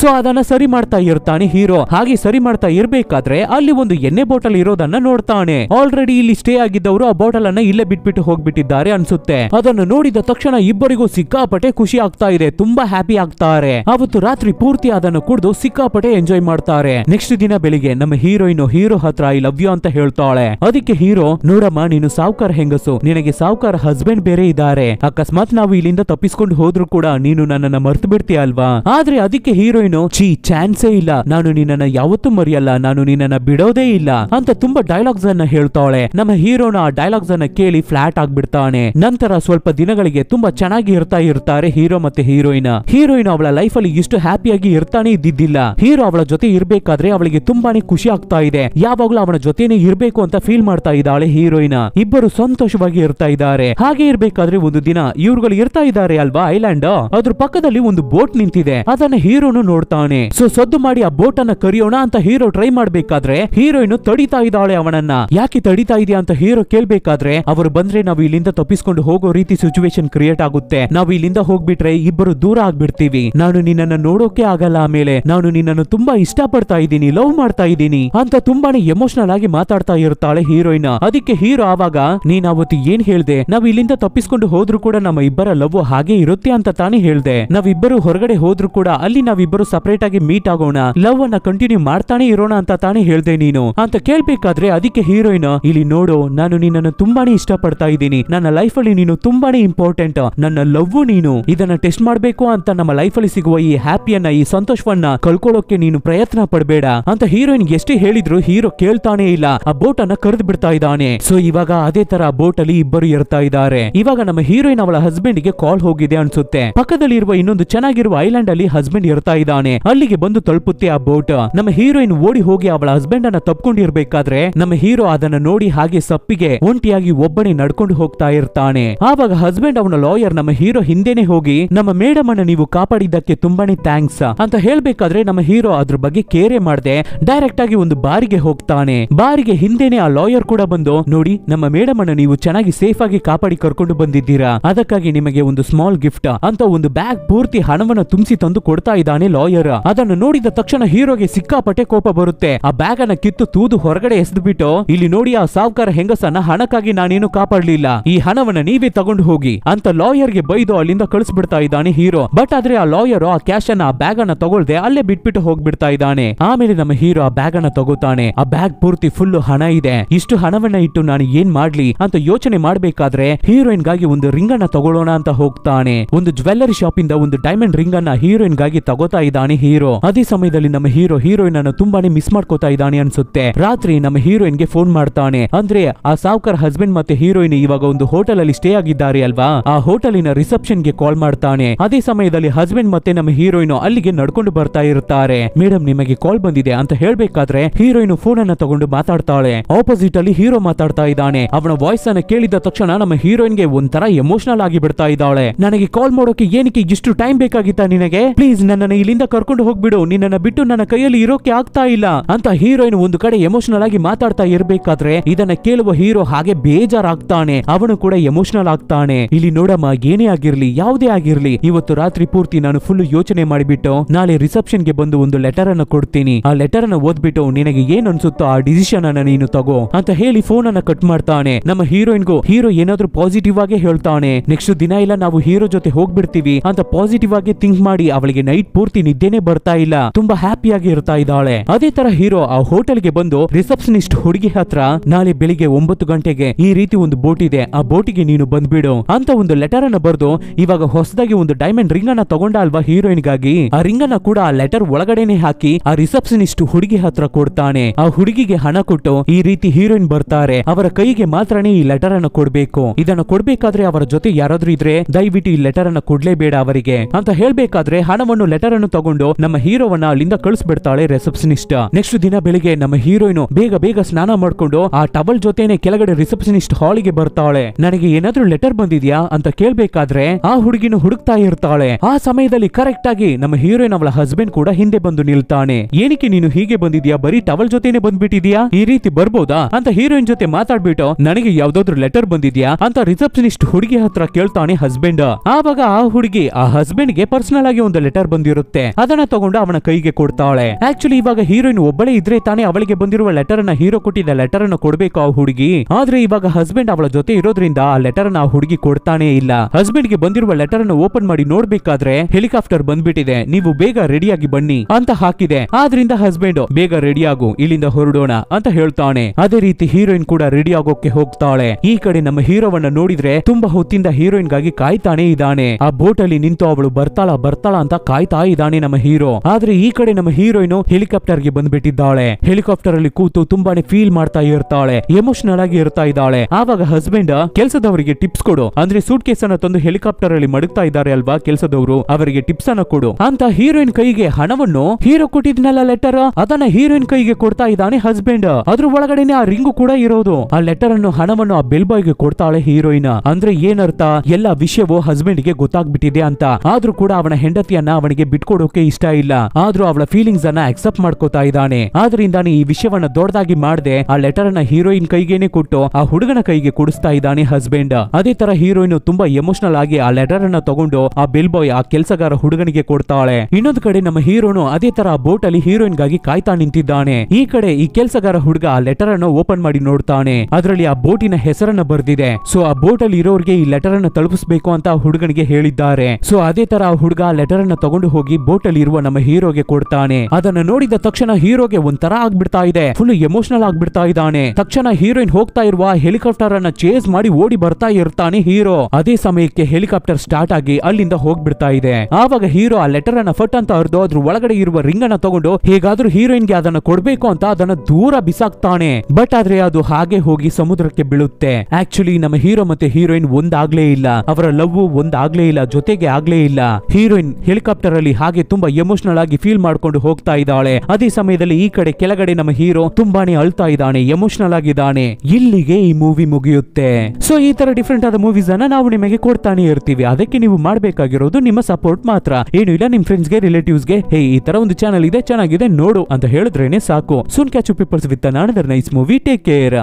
ಸೊ ಅದನ್ನ ಸರಿ ಮಾಡ್ತಾ ಇರ್ತಾನೆ ಹೀರೋ ಹಾಗೆ ಸರಿ ಮಾಡ್ತಾ ಇರ್ಬೇಕಾದ್ರೆ ಅಲ್ಲಿ ಒಂದು ಎಣ್ಣೆ ಬಾಟಲ್ ಇರೋದನ್ನ ನೋಡ್ತಾನೆ ಆಲ್ರೆಡಿ ಇಲ್ಲಿ ಸ್ಟೇ ಆಗಿದ್ದವರು ಆ ಬಾಟಲ್ ಅನ್ನ ಇಲ್ಲೇ ಬಿಟ್ಬಿಟ್ಟು ಹೋಗ್ಬಿಟ್ಟಿದ್ದಾರೆ ಅನ್ಸುತ್ತೆ ಅದನ್ನು ನೋಡಿದ ತಕ್ಷಣ ಇಬ್ಬರಿಗೂ ಸಿಕ್ಕಾಪಟ್ಟೆ ಖುಷಿ ಆಗ್ತಾ ಇದೆ ತುಂಬಾ ಹ್ಯಾಪಿ ಆಗ್ತಾರೆ ಅವತ್ತು ರಾತ್ರಿ ಪೂರ್ತಿ ಅದನ್ನು ಕುಡಿದು ಸಿಕ್ಕಾಪಟ್ಟೆ ಎಂಜಾಯ್ ಮಾಡ್ತಾರೆ ನೆಕ್ಸ್ಟ್ ದಿನ ಬೆಳಿಗ್ಗೆ ನಮ್ಮ ಹೀರೋಯಿನ್ ಹೀರೋ ಹತ್ರ ಐ ಲವ್ ಯು ಅಂತ ಹೇಳ್ತಾಳೆ ಅದಕ್ಕೆ ಹೀರೋ ನೋಡಮ್ಮ ನೀನು ಸಾವುಕಾರ ಹೆಂಗಸು ನಿನಗೆ ಸಾವುಕಾರ ಹಸ್ಬೆಂಡ್ ಬೇರೆ ಇದ್ದಾರೆ ಅಕಸ್ಮಾತ್ ನಾವು ಇಲ್ಲಿಂದ ತಪ್ಪಿಸ್ಕೊಂಡು ಹೋದ್ರು ಕೂಡ ನೀನು ನನ್ನನ್ನ ಮರ್ತು ಬಿಡ್ತೀಯ ಅಲ್ವಾ ಆದ್ರೆ ಅದಕ್ಕೆ ಹೀರೋಯಿನ್ ಏನು ಚೀ ಚಾನ್ಸೇ ಇಲ್ಲ ನಾನು ನಿನ್ನನ್ನ ಯಾವತ್ತೂ ಮರೆಯಲ್ಲ ನಾನು ನಿನ್ನನ್ನ ಬಿಡೋದೇ ಇಲ್ಲ ಅಂತ ತುಂಬಾ ಡೈಲಾಗ್ಸ್ ಅನ್ನ ಹೇಳ್ತಾಳೆ ನಮ್ಮ ಹೀರೋನ ಆ ಡೈಲಾಗ್ಸ್ ಅನ್ನ ಕೇಳಿ ಫ್ಲಾಟ್ ಆಗ್ಬಿಡ್ತಾನೆ ನಂತರ ಸ್ವಲ್ಪ ದಿನಗಳಿಗೆ ತುಂಬಾ ಚೆನ್ನಾಗಿ ಇರ್ತಾ ಇರ್ತಾರೆ ಹೀರೋ ಮತ್ತೆ ಹೀರೋಯಿನ್ ಹೀರೋಯಿನ್ ಅವಳ ಲೈಫ್ ಅಲ್ಲಿ ಇಷ್ಟು ಹ್ಯಾಪಿಯಾಗಿ ಇರ್ತಾನೆ ಇದ್ದಿದ್ದಿಲ್ಲ ಹೀರೋ ಅವಳ ಜೊತೆ ಇರ್ಬೇಕಾದ್ರೆ ಅವಳಿಗೆ ತುಂಬಾನೇ ಖುಷಿ ಆಗ್ತಾ ಇದೆ ಯಾವಾಗ್ಲೂ ಅವನ ಜೊತೆನೆ ಇರ್ಬೇಕು ಅಂತ ಫೀಲ್ ಮಾಡ್ತಾ ಇದ್ದಾಳೆ ಹೀರೋಯಿನ್ ಇಬ್ಬರು ಸಂತೋಷವಾಗಿ ಇರ್ತಾ ಇದ್ದಾರೆ ಹಾಗೆ ಇರ್ಬೇಕಾದ್ರೆ ಒಂದು ದಿನ ಇವ್ರುಗಳು ಇರ್ತಾ ಇದ್ದಾರೆ ಅಲ್ವಾ ಐಲ್ಯಾಂಡ್ ಅದ್ರ ಪಕ್ಕದಲ್ಲಿ ಒಂದು ಬೋಟ್ ನಿಂತಿದೆ ಅದನ್ನ ಹೀರೋನು ನೋಡ್ತಾನೆ ಸೊ ಸದ್ದು ಮಾಡಿ ಆ ಬೋಟ್ ಅನ್ನ ಕರಿಯೋಣ ಅಂತ ಹೀರೋ ಟ್ರೈ ಮಾಡ್ಬೇಕಾದ್ರೆ ಹೀರೋಯಿನ್ ತಡಿತಾ ಇದ್ದಾಳೆ ಅವನನ್ನ ಯಾಕೆ ತಡಿತಾ ಇದೆಯಾ ಅಂತ ಹೀರೋ ಕೇಳ್ಬೇಕಾದ್ರೆ ಅವರು ಬಂದ್ರೆ ನಾವು ಇಲ್ಲಿಂದ ತಪ್ಪಿಸ್ಕೊಂಡು ಹೋಗೋ ರೀತಿ ಸಿಚುವೇಶನ್ ಕ್ರಿಯೇಟ್ ಆಗುತ್ತೆ ನಾವು ಇಲ್ಲಿಂದ ಹೋಗ್ಬಿಟ್ರೆ ಇಬ್ಬರು ದೂರ ಆಗ್ಬಿಡ್ತೀವಿ ನಾನು ನಿನ್ನನ್ನ ನೋಡೋಕೆ ಆಗಲ್ಲ ಆಮೇಲೆ ನಾನು ನಿನ್ನನ್ನು ತುಂಬಾ ಇಷ್ಟ ಪಡ್ತಾ ಇದ್ದೀನಿ ಲವ್ ಮಾಡ್ತಾ ಇದ್ದೀನಿ ಅಂತ ತುಂಬಾನೇ ಎಮೋಷನಲ್ ಆಗಿ ಮಾತಾಡ್ತಾ ಇರ್ತಾಳೆ ಹೀರೋಯಿನ್ ಅದಕ್ಕೆ ಹೀರೋ ಆವಾಗ ನೀನ್ ಅವತ್ತು ಏನ್ ಹೇಳ್ದೆ ನಾವ್ ಇಲ್ಲಿಂದ ತಪ್ಪಿಸ್ಕೊಂಡು ಹೋದ್ರು ಕೂಡ ನಮ್ಮ ಇಬ್ಬರ ಲವ್ ಹಾಗೆ ಇರುತ್ತೆ ಅಂತ ತಾನೇ ಹೇಳ್ದೆ ನಾವಿಬ್ಬರು ಹೊರಗಡೆ ಹೋದ್ರು ಕೂಡ ಅಲ್ಲಿ ನಾವಿಬ್ಬರು ಇಬ್ಬರು ಸಪರೇಟ್ ಆಗಿ ಮೀಟ್ ಆಗೋಣ ಲವ್ ಅನ್ನ ಕಂಟಿನ್ಯೂ ಮಾಡ್ತಾನೆ ಇರೋಣ ಅಂತ ತಾನೇ ಹೇಳ್ದೆ ನೀನು ಅಂತ ಕೇಳ್ಬೇಕಾದ್ರೆ ಅದಕ್ಕೆ ಹೀರೋಯಿನ್ ಇಲ್ಲಿ ನೋಡು ನಾನು ನಿನ್ನನ್ನು ತುಂಬಾನೇ ಇಷ್ಟ ಪಡ್ತಾ ಇದ್ದೀನಿ ನನ್ನ ಲೈಫ್ ಅಲ್ಲಿ ನೀನು ತುಂಬಾನೇ ಇಂಪಾರ್ಟೆಂಟ್ ನನ್ನ ಲವ್ ನೀನು ಇದನ್ನ ಟೆಸ್ಟ್ ಮಾಡ್ಬೇಕು ಅಂತ ನಮ್ಮ ಲೈಫ್ ಅಲ್ಲಿ ಸಿಗುವ ಈ ಹ್ಯಾಪಿಯನ್ನ ಈ ಸಂತೋಷವನ್ನ ಕಳ್ಕೊಳ್ಳೋಕೆ ನೀನು ಪ್ರಯತ್ನ ಪಡಬೇಡ ಅಂತ ಹೀರೋಯಿನ್ ಎಷ್ಟೇ ಹೇಳಿದ್ರು ಹೀರೋ ಕೇಳ್ತಾನೆ ಇಲ್ಲ ಆ ಬೋಟ್ ಅನ್ನ ಕರೆದು ಬಿಡ್ತಾ ಇದ್ದಾನೆ ಸೊ ಇವಾಗ ಅದೇ ತರ ಬೋಟ್ ಅಲ್ಲಿ ಇಬ್ಬರು ಇರ್ತಾ ಇದ್ದಾರೆ ಇವಾಗ ನಮ್ಮ ಹೀರೋಯಿನ್ ಅವಳ ಹಸ್ಬೆಂಡ್ ಗೆ ಕಾಲ್ ಹೋಗಿದೆ ಅನ್ಸುತ್ತೆ ಪಕ್ಕದಲ್ಲಿ ಇರುವ ಇನ್ನೊಂದು ಚೆನ್ನಾಗಿರುವ ಐಲ್ಯಾಂಡ್ ಅಲ್ಲಿ ಹಸ್ಬೆಂಡ್ ಇರ್ತಾ ಬಂದಿದ್ದಾನೆ ಅಲ್ಲಿಗೆ ಬಂದು ತಲುಪುತ್ತೆ ಆ ಬೋಟ್ ನಮ್ಮ ಹೀರೋಯಿನ್ ಓಡಿ ಹೋಗಿ ಅವಳ ಹಸ್ಬೆಂಡ್ ಅನ್ನ ತಪ್ಕೊಂಡಿರ್ಬೇಕಾದ್ರೆ ನಮ್ಮ ಹೀರೋ ಅದನ್ನ ನೋಡಿ ಹಾಗೆ ಸಪ್ಪಿಗೆ ಒಂಟಿಯಾಗಿ ಒಬ್ಬನೇ ನಡ್ಕೊಂಡು ಹೋಗ್ತಾ ಇರ್ತಾನೆ ಆವಾಗ ಹಸ್ಬೆಂಡ್ ಅವನ ಲಾಯರ್ ನಮ್ಮ ಹೀರೋ ಹಿಂದೆನೆ ಹೋಗಿ ನಮ್ಮ ಮೇಡಮ್ ಅನ್ನ ನೀವು ಕಾಪಾಡಿದ್ದಕ್ಕೆ ತುಂಬಾನೇ ಥ್ಯಾಂಕ್ಸ್ ಅಂತ ಹೇಳ್ಬೇಕಾದ್ರೆ ನಮ್ಮ ಹೀರೋ ಅದ್ರ ಬಗ್ಗೆ ಕೇರೆ ಮಾಡದೆ ಡೈರೆಕ್ಟ್ ಆಗಿ ಒಂದು ಬಾರಿಗೆ ಹೋಗ್ತಾನೆ ಬಾರಿಗೆ ಹಿಂದೆನೆ ಆ ಲಾಯರ್ ಕೂಡ ಬಂದು ನೋಡಿ ನಮ್ಮ ಮೇಡಮ್ ಅನ್ನ ನೀವು ಚೆನ್ನಾಗಿ ಸೇಫ್ ಆಗಿ ಕಾಪಾಡಿ ಕರ್ಕೊಂಡು ಬಂದಿದ್ದೀರಾ ಅದಕ್ಕಾಗಿ ನಿಮಗೆ ಒಂದು ಸ್ಮಾಲ್ ಗಿಫ್ಟ್ ಅಂತ ಒಂದು ಬ್ಯಾಗ್ ಪೂರ್ತಿ ಹಣವನ್ನು ತುಂಬಿಸಿ ತಂದು ಕೊಡ್ತಾ ಇದ್ದಾನೆ ಲಾಯರ್ ಅದನ್ನು ನೋಡಿದ ತಕ್ಷಣ ಹೀರೋಗೆ ಸಿಕ್ಕಾಪಟ್ಟೆ ಕೋಪ ಬರುತ್ತೆ ಆ ಬ್ಯಾಗ್ ಅನ್ನ ಕಿತ್ತು ತೂದು ಹೊರಗಡೆ ಬಿಟ್ಟು ಇಲ್ಲಿ ನೋಡಿ ಆ ಸಾವುಕಾರ ಹೆಂಗಸನ್ನ ಹಣಕ್ಕಾಗಿ ನಾನೇನು ಕಾಪಾಡ್ಲಿಲ್ಲ ಈ ಹಣವನ್ನ ನೀವೇ ತಗೊಂಡು ಹೋಗಿ ಅಂತ ಲಾಯರ್ ಗೆ ಬೈದು ಅಲ್ಲಿಂದ ಕಳಿಸ್ಬಿಡ್ತಾ ಇದ್ದಾನೆ ಹೀರೋ ಬಟ್ ಆದ್ರೆ ಆ ಲಾಯರ್ ಆ ಕ್ಯಾಶ್ ಅನ್ನ ಆ ಬ್ಯಾಗ್ ಅನ್ನ ತಗೊಳ್ದೆ ಅಲ್ಲೇ ಬಿಟ್ಬಿಟ್ಟು ಹೋಗ್ಬಿಡ್ತಾ ಇದ್ದಾನೆ ಆಮೇಲೆ ನಮ್ಮ ಹೀರೋ ಆ ಬ್ಯಾಗ್ ಅನ್ನ ತಗೋತಾನೆ ಆ ಬ್ಯಾಗ್ ಪೂರ್ತಿ ಫುಲ್ ಹಣ ಇದೆ ಇಷ್ಟು ಹಣವನ್ನ ಇಟ್ಟು ನಾನು ಏನ್ ಮಾಡ್ಲಿ ಅಂತ ಯೋಚನೆ ಮಾಡ್ಬೇಕಾದ್ರೆ ಹೀರೋಯಿನ್ ಗಾಗಿ ಒಂದು ರಿಂಗ್ ಅನ್ನ ತಗೊಳ್ಳೋಣ ಅಂತ ಹೋಗ್ತಾನೆ ಒಂದು ಜ್ಯುವೆಲ್ಲರಿ ಶಾಪ್ ಇಂದ ಒಂದು ಡೈಮಂಡ್ ರಿಂಗ್ ಅನ್ನ ಹೀರೋಯಿನ್ ಗಾಗಿ ತಗೋತಾ ಇದ್ದಾನೆ ಹೀರೋ ಅದೇ ಸಮಯದಲ್ಲಿ ನಮ್ಮ ಹೀರೋ ಹೀರೋಯಿನ್ ಅನ್ನು ತುಂಬಾನೇ ಮಿಸ್ ಮಾಡ್ಕೋತಾ ಇದ್ದಾನೆ ಅನ್ಸುತ್ತೆ ರಾತ್ರಿ ನಮ್ಮ ಹೀರೋಯಿನ್ ಗೆ ಫೋನ್ ಮಾಡ್ತಾನೆ ಅಂದ್ರೆ ಆ ಸಾವುಕರ್ ಹಸ್ಬೆಂಡ್ ಮತ್ತೆ ಹೀರೋಯಿನ್ ಇವಾಗ ಒಂದು ಹೋಟೆಲ್ ಅಲ್ಲಿ ಸ್ಟೇ ಆಗಿದ್ದಾರೆ ಅಲ್ವಾ ಆ ಹೋಟೆಲಿನ ರಿಸೆಪ್ಷನ್ ಗೆ ಕಾಲ್ ಮಾಡ್ತಾನೆ ಅದೇ ಸಮಯದಲ್ಲಿ ಹಸ್ಬೆಂಡ್ ಮತ್ತೆ ನಮ್ಮ ಹೀರೋಯಿನ್ ಅಲ್ಲಿಗೆ ನಡ್ಕೊಂಡು ಬರ್ತಾ ಇರ್ತಾರೆ ಮೇಡಮ್ ನಿಮಗೆ ಕಾಲ್ ಬಂದಿದೆ ಅಂತ ಹೇಳ್ಬೇಕಾದ್ರೆ ಹೀರೋಯಿನ್ ಫೋನ್ ಅನ್ನ ತಗೊಂಡು ಮಾತಾಡ್ತಾಳೆ ಆಪೋಸಿಟ್ ಅಲ್ಲಿ ಹೀರೋ ಮಾತಾಡ್ತಾ ಇದ್ದಾನೆ ಅವನ ವಾಯ್ಸ್ ಅನ್ನ ಕೇಳಿದ ತಕ್ಷಣ ನಮ್ಮ ಹೀರೋಯಿನ್ ಗೆ ಒಂಥರ ಎಮೋಷನಲ್ ಆಗಿ ಬಿಡ್ತಾ ಇದ್ದಾಳೆ ನನಗೆ ಕಾಲ್ ಮಾಡೋಕೆ ಏನಕ್ಕೆ ಇಷ್ಟು ಟೈಮ್ ಬೇಕಾಗಿತ್ತ ನಿನಗೆ ಪ್ಲೀಸ್ ನನ್ನನ್ನು ಇಲ್ಲಿ ಇಲ್ಲಿಂದ ಕರ್ಕೊಂಡು ಹೋಗ್ಬಿಡು ನಿನ್ನ ಬಿಟ್ಟು ನನ್ನ ಕೈಯಲ್ಲಿ ಇರೋಕೆ ಆಗ್ತಾ ಇಲ್ಲ ಅಂತ ಹೀರೋಯಿನ್ ಒಂದು ಕಡೆ ಎಮೋಷನಲ್ ಆಗಿ ಮಾತಾಡ್ತಾ ಇರಬೇಕಾದ್ರೆ ಇದನ್ನ ಕೇಳುವ ಹೀರೋ ಹಾಗೆ ಬೇಜಾರಾಗ್ತಾನೆ ಅವನು ಕೂಡ ಎಮೋಷನಲ್ ಆಗ್ತಾನೆ ಇಲ್ಲಿ ನೋಡಮ್ಮ ಏನೇ ಆಗಿರ್ಲಿ ಯಾವುದೇ ಆಗಿರ್ಲಿ ಇವತ್ತು ರಾತ್ರಿ ಪೂರ್ತಿ ನಾನು ಫುಲ್ ಯೋಚನೆ ಮಾಡಿಬಿಟ್ಟು ನಾಳೆ ರಿಸೆಪ್ಷನ್ ಗೆ ಬಂದು ಒಂದು ಲೆಟರ್ ಅನ್ನು ಕೊಡ್ತೀನಿ ಆ ಲೆಟರ್ ಅನ್ನು ಓದ್ಬಿಟ್ಟು ನಿನಗೆ ಏನ್ ಅನ್ಸುತ್ತೋ ಆ ಡಿಸಿಷನ್ ಅನ್ನ ನೀನು ತಗೋ ಅಂತ ಹೇಳಿ ಫೋನ್ ಅನ್ನ ಕಟ್ ಮಾಡ್ತಾನೆ ನಮ್ಮ ಹೀರೋಯಿನ್ಗೂ ಹೀರೋ ಏನಾದ್ರು ಪಾಸಿಟಿವ್ ಆಗಿ ಹೇಳ್ತಾನೆ ನೆಕ್ಸ್ಟ್ ದಿನ ಇಲ್ಲ ನಾವು ಹೀರೋ ಜೊತೆ ಹೋಗ್ಬಿಡ್ತೀವಿ ಅಂತ ಪಾಸಿಟಿವ್ ಆಗಿ ಥಿಂಕ್ ಮಾಡಿ ಅವಳಿಗೆ ನೈಟ್ ಪೂರ್ತಿ ನಿದ್ದೆನೆ ಬರ್ತಾ ಇಲ್ಲ ತುಂಬಾ ಹ್ಯಾಪಿಯಾಗಿ ಇರ್ತಾ ಇದ್ದಾಳೆ ಅದೇ ತರ ಹೀರೋ ಆ ಗೆ ಬಂದು ರಿಸೆಪ್ಷನಿಸ್ಟ್ ಹುಡುಗಿ ಹತ್ರ ನಾಳೆ ಬೆಳಿಗ್ಗೆ ಒಂಬತ್ತು ಗಂಟೆಗೆ ಈ ರೀತಿ ಒಂದು ಬೋಟ್ ಇದೆ ಆ ಬೋಟಿಗೆ ನೀನು ಬಂದ್ಬಿಡು ಅಂತ ಒಂದು ಲೆಟರ್ ಅನ್ನ ಬರೆದು ಇವಾಗ ಹೊಸದಾಗಿ ಒಂದು ಡೈಮಂಡ್ ರಿಂಗ್ ಅನ್ನ ತಗೊಂಡ ಅಲ್ವಾ ಹೀರೋಯಿನ್ ಗಾಗಿ ಆ ರಿಂಗ್ ಅನ್ನ ಕೂಡ ಆ ಲೆಟರ್ ಒಳಗಡೆನೆ ಹಾಕಿ ಆ ರಿಸೆಪ್ಷನಿಸ್ಟ್ ಹುಡುಗಿ ಹತ್ರ ಕೊಡ್ತಾನೆ ಆ ಹುಡುಗಿಗೆ ಹಣ ಕೊಟ್ಟು ಈ ರೀತಿ ಹೀರೋಯಿನ್ ಬರ್ತಾರೆ ಅವರ ಕೈಗೆ ಮಾತ್ರನೇ ಈ ಲೆಟರ್ ಅನ್ನು ಕೊಡ್ಬೇಕು ಇದನ್ನ ಕೊಡ್ಬೇಕಾದ್ರೆ ಅವರ ಜೊತೆ ಯಾರಾದ್ರೂ ಇದ್ರೆ ದಯವಿಟ್ಟು ಈ ಲೆಟರ್ ಅನ್ನ ಕೊಡ್ಲೇಬೇಡ ಅವರಿಗೆ ಅಂತ ಹೇಳ್ಬೇಕಾದ್ರೆ ಹಣವನ್ನು ಲೆಟರ್ ಅನ್ನು ತಗೊಂಡು ನಮ್ಮ ಹೀರೋವನ್ನ ಅಲ್ಲಿಂದ ಕಳಿಸ್ಬಿಡ್ತಾಳೆ ರಿಸೆಪ್ಷನಿಸ್ಟ್ ನೆಕ್ಸ್ಟ್ ದಿನ ಬೆಳಿಗ್ಗೆ ನಮ್ಮ ಹೀರೋಯಿನ್ ಬೇಗ ಬೇಗ ಸ್ನಾನ ಮಾಡ್ಕೊಂಡು ಆ ಟವಲ್ ಜೊತೆನೆ ಕೆಳಗಡೆ ರಿಸೆಪ್ಷನಿಸ್ಟ್ ಹಾಲಿಗೆ ಬರ್ತಾಳೆ ನನಗೆ ಏನಾದ್ರೂ ಲೆಟರ್ ಬಂದಿದ್ಯಾ ಅಂತ ಕೇಳ್ಬೇಕಾದ್ರೆ ಆ ಹುಡುಗಿನ ಹುಡುಕ್ತಾ ಇರ್ತಾಳೆ ಆ ಸಮಯದಲ್ಲಿ ಕರೆಕ್ಟ್ ಆಗಿ ನಮ್ಮ ಹೀರೋಯಿನ್ ಅವಳ ಹಸ್ಬೆಂಡ್ ಕೂಡ ಹಿಂದೆ ಬಂದು ನಿಲ್ತಾನೆ ಏನಕ್ಕೆ ನೀನು ಹೀಗೆ ಬಂದಿದ್ಯಾ ಬರೀ ಟವಲ್ ಜೊತೆನೆ ಬಂದ್ಬಿಟ್ಟಿದ್ಯಾ ಈ ರೀತಿ ಬರ್ಬೋದಾ ಅಂತ ಹೀರೋಯಿನ್ ಜೊತೆ ಮಾತಾಡ್ಬಿಟ್ಟು ನನಗೆ ಯಾವ್ದಾದ್ರು ಲೆಟರ್ ಬಂದಿದ್ಯಾ ಅಂತ ರಿಸೆಪ್ಷನಿಸ್ಟ್ ಹುಡುಗಿ ಹತ್ರ ಕೇಳ್ತಾನೆ ಹಸ್ಬೆಂಡ್ ಆವಾಗ ಆ ಹುಡುಗಿ ಆ ಹಸ್ಬೆಂಡ್ ಗೆ ಪರ್ಸನಲ್ ಆಗಿ ಒಂದು ಲೆಟರ್ ಬಂದಿರುತ್ತೆ ಅದನ್ನ ತಗೊಂಡು ಅವನ ಕೈಗೆ ಕೊಡ್ತಾಳೆ ಆಕ್ಚುಲಿ ಇವಾಗ ಹೀರೋಯಿನ್ ಒಬ್ಬಳೇ ಇದ್ರೆ ತಾನೇ ಅವಳಿಗೆ ಬಂದಿರುವ ಲೆಟರ್ ಅನ್ನ ಹೀರೋ ಕೊಟ್ಟಿದ್ದ ಲೆಟರ್ ಅನ್ನು ಕೊಡ್ಬೇಕು ಆ ಹುಡುಗಿ ಆದ್ರೆ ಇವಾಗ ಹಸ್ಬೆಂಡ್ ಅವಳ ಜೊತೆ ಇರೋದ್ರಿಂದ ಆ ಲೆಟರ್ ಅನ್ನ ಹುಡುಗಿ ಕೊಡ್ತಾನೆ ಇಲ್ಲ ಹಸ್ಬೆಂಡ್ ಗೆ ಬಂದಿರುವ ಲೆಟರ್ ಅನ್ನು ಓಪನ್ ಮಾಡಿ ನೋಡ್ಬೇಕಾದ್ರೆ ಹೆಲಿಕಾಪ್ಟರ್ ಬಂದ್ಬಿಟ್ಟಿದೆ ನೀವು ಬೇಗ ರೆಡಿಯಾಗಿ ಬನ್ನಿ ಅಂತ ಹಾಕಿದೆ ಆದ್ರಿಂದ ಹಸ್ಬೆಂಡ್ ಬೇಗ ರೆಡಿ ಆಗು ಇಲ್ಲಿಂದ ಹೊರಡೋಣ ಅಂತ ಹೇಳ್ತಾನೆ ಅದೇ ರೀತಿ ಹೀರೋಯಿನ್ ಕೂಡ ರೆಡಿ ಆಗೋಕೆ ಹೋಗ್ತಾಳೆ ಈ ಕಡೆ ನಮ್ಮ ಹೀರೋವನ್ನ ನೋಡಿದ್ರೆ ತುಂಬಾ ಹೊತ್ತಿಂದ ಹೀರೋಯಿನ್ ಗಾಗಿ ಕಾಯ್ತಾನೆ ಇದ್ದಾನೆ ಆ ಬೋಟ್ ಅಲ್ಲಿ ನಿಂತು ಅವಳು ಬರ್ತಾಳ ಬರ್ತಾಳ ಅಂತ ಕಾಯ್ತಾ ಇದ್ದಾನೆ ಇದ್ದಾನೆ ನಮ್ಮ ಹೀರೋ ಆದ್ರೆ ಈ ಕಡೆ ನಮ್ಮ ಹೀರೋಯಿನ್ ಹೆಲಿಕಾಪ್ಟರ್ ಗೆ ಬಂದ್ಬಿಟ್ಟಿದ್ದಾಳೆ ಹೆಲಿಕಾಪ್ಟರ್ ಅಲ್ಲಿ ಕೂತು ತುಂಬಾನೇ ಫೀಲ್ ಮಾಡ್ತಾ ಇರ್ತಾಳೆ ಎಮೋಷನಲ್ ಆಗಿ ಇರ್ತಾ ಇದ್ದಾಳೆ ಆವಾಗ ಹಸ್ಬೆಂಡ್ ಕೆಲಸದವರಿಗೆ ಟಿಪ್ಸ್ ಕೊಡು ಅಂದ್ರೆ ಸೂಟ್ ಕೇಸ್ ಅನ್ನ ತಂದು ಹೆಲಿಕಾಪ್ಟರ್ ಅಲ್ಲಿ ಮಡಗ್ತಾ ಇದ್ದಾರೆ ಅಲ್ವಾ ಕೆಲಸದವರು ಅವರಿಗೆ ಟಿಪ್ಸ್ ಅನ್ನ ಕೊಡು ಅಂತ ಹೀರೋಯಿನ್ ಕೈಗೆ ಹಣವನ್ನು ಹೀರೋ ಕೊಟ್ಟಿದ್ನಲ್ಲ ಲೆಟರ್ ಅದನ್ನ ಹೀರೋಯಿನ್ ಕೈಗೆ ಕೊಡ್ತಾ ಇದ್ದಾನೆ ಹಸ್ಬೆಂಡ್ ಅದ್ರ ಒಳಗಡೆನೆ ಆ ರಿಂಗು ಕೂಡ ಇರೋದು ಆ ಲೆಟರ್ ಅನ್ನು ಹಣವನ್ನು ಆ ಬೆಲ್ ಬಾಯ್ಗೆ ಕೊಡ್ತಾಳೆ ಹೀರೋಯಿನ್ ಅಂದ್ರೆ ಏನರ್ಥ ಎಲ್ಲ ವಿಷಯವು ಹಸ್ಬೆಂಡ್ ಗೆ ಗೊತ್ತಾಗ್ಬಿಟ್ಟಿದೆ ಅಂತ ಆದ್ರೂ ಕೂಡ ಅವನ ಹೆಂಡತಿಯನ್ನ ಅವನಿಗೆ ಬಿಟ್ಕೊಡ ಕೊಡೋಕೆ ಇಷ್ಟ ಇಲ್ಲ ಆದ್ರೂ ಅವಳ ಫೀಲಿಂಗ್ಸ್ ಅನ್ನ ಅಕ್ಸೆಪ್ಟ್ ಮಾಡ್ಕೋತಾ ಇದ್ದಾನೆ ಆದ್ರಿಂದಾನೆ ಈ ವಿಷಯವನ್ನ ದೊಡ್ಡದಾಗಿ ಮಾಡದೆ ಆ ಲೆಟರ್ ಅನ್ನ ಹೀರೋಯಿನ್ ಕೈಗೇನೆ ಕೊಟ್ಟು ಆ ಹುಡುಗನ ಕೈಗೆ ಕೊಡಿಸ್ತಾ ಇದ್ದಾನೆ ಹಸ್ಬೆಂಡ್ ಅದೇ ತರ ಹೀರೋಯಿನ್ ತುಂಬಾ ಎಮೋಷನಲ್ ಆಗಿ ಆ ಲೆಟರ್ ಅನ್ನ ತಗೊಂಡು ಆ ಬಿಲ್ ಬಾಯ್ ಆ ಕೆಲಸಗಾರ ಹುಡುಗನಿಗೆ ಕೊಡ್ತಾಳೆ ಇನ್ನೊಂದು ಕಡೆ ನಮ್ಮ ಹೀರೋನು ಅದೇ ತರ ಬೋಟ್ ಅಲ್ಲಿ ಹೀರೋಯಿನ್ ಗಾಗಿ ಕಾಯ್ತಾ ನಿಂತಿದ್ದಾನೆ ಈ ಕಡೆ ಈ ಕೆಲಸಗಾರ ಹುಡುಗ ಆ ಲೆಟರ್ ಅನ್ನು ಓಪನ್ ಮಾಡಿ ನೋಡ್ತಾನೆ ಅದರಲ್ಲಿ ಆ ಬೋಟಿನ ಹೆಸರನ್ನ ಬರ್ದಿದೆ ಸೊ ಆ ಬೋಟ್ ಅಲ್ಲಿ ಇರೋರಿಗೆ ಈ ಲೆಟರ್ ಅನ್ನ ತಲುಪಿಸಬೇಕು ಅಂತ ಹುಡುಗನಿಗೆ ಹೇಳಿದ್ದಾರೆ ಸೊ ಅದೇ ತರ ಆ ಹುಡುಗ ಲೆಟರ್ ಅನ್ನ ತಗೊಂಡು ಹೋಗಿ ಇರುವ ನಮ್ಮ ಹೀರೋಗೆ ಕೊಡ್ತಾನೆ ಅದನ್ನ ನೋಡಿದ ತಕ್ಷಣ ಹೀರೋಗೆ ಒಂಥರ ಆಗ್ಬಿಡ್ತಾ ಇದೆ ಫುಲ್ ಎಮೋಷನಲ್ ಆಗ್ಬಿಡ್ತಾ ಇದ್ದಾನೆ ತಕ್ಷಣ ಹೀರೋಯಿನ್ ಹೋಗ್ತಾ ಇರುವ ಹೆಲಿಕಾಪ್ಟರ್ ಅನ್ನ ಚೇಸ್ ಮಾಡಿ ಓಡಿ ಬರ್ತಾ ಇರ್ತಾನೆ ಹೀರೋ ಅದೇ ಸಮಯಕ್ಕೆ ಹೆಲಿಕಾಪ್ಟರ್ ಸ್ಟಾರ್ಟ್ ಆಗಿ ಅಲ್ಲಿಂದ ಹೋಗ್ಬಿಡ್ತಾ ಇದೆ ಆವಾಗ ಹೀರೋ ಆ ಲೆಟರ್ ಅನ್ನ ಫಟ್ ಅಂತ ಅರ್ದು ಅದ್ರ ಒಳಗಡೆ ಇರುವ ರಿಂಗ್ ಅನ್ನ ತಗೊಂಡು ಹೇಗಾದ್ರೂ ಹೀರೋಯಿನ್ ಗೆ ಅದನ್ನ ಕೊಡ್ಬೇಕು ಅಂತ ಅದನ್ನ ದೂರ ಬಿಸಾಕ್ತಾನೆ ಬಟ್ ಆದ್ರೆ ಅದು ಹಾಗೆ ಹೋಗಿ ಸಮುದ್ರಕ್ಕೆ ಬೀಳುತ್ತೆ ಆಕ್ಚುಲಿ ನಮ್ಮ ಹೀರೋ ಮತ್ತೆ ಹೀರೋಯಿನ್ ಒಂದಾಗ್ಲೇ ಇಲ್ಲ ಅವರ ಲವ್ ಒಂದಾಗ್ಲೇ ಇಲ್ಲ ಜೊತೆಗೆ ಆಗ್ಲೇ ಇಲ್ಲ ಹೀರೋಯಿನ್ ಹೆಲಿಕಾಪ್ಟರ್ ಅಲ್ಲಿ ಹಾಗೆ ಹಾಗೆ ತುಂಬಾ ಎಮೋಷನಲ್ ಆಗಿ ಫೀಲ್ ಮಾಡ್ಕೊಂಡು ಹೋಗ್ತಾ ಇದ್ದಾಳೆ ಅದೇ ಸಮಯದಲ್ಲಿ ಈ ಕಡೆ ಕೆಳಗಡೆ ನಮ್ಮ ಹೀರೋ ತುಂಬಾನೇ ಅಳ್ತಾ ಇದ್ದಾನೆ ಎಮೋಷನಲ್ ಆಗಿದ್ದಾನೆ ಇಲ್ಲಿಗೆ ಈ ಮೂವಿ ಮುಗಿಯುತ್ತೆ ಸೊ ಈ ತರ ಡಿಫ್ರೆಂಟ್ ಆದ ಮೂವೀಸ್ ಅನ್ನ ನಾವು ನಿಮಗೆ ಕೊಡ್ತಾನೆ ಇರ್ತೀವಿ ಅದಕ್ಕೆ ನೀವು ಮಾಡಬೇಕಾಗಿರೋದು ನಿಮ್ಮ ಸಪೋರ್ಟ್ ಮಾತ್ರ ಏನು ಇಲ್ಲ ನಿಮ್ ಫ್ರೆಂಡ್ಸ್ ಗೆ ರಿಲೇಟಿವ್ಸ್ ಗೆ ಹೇ ಈ ತರ ಒಂದು ಚಾನಲ್ ಇದೆ ಚೆನ್ನಾಗಿದೆ ನೋಡು ಅಂತ ಹೇಳಿದ್ರೇನೆ ಸಾಕು soon catch you peoples with another nice movie take care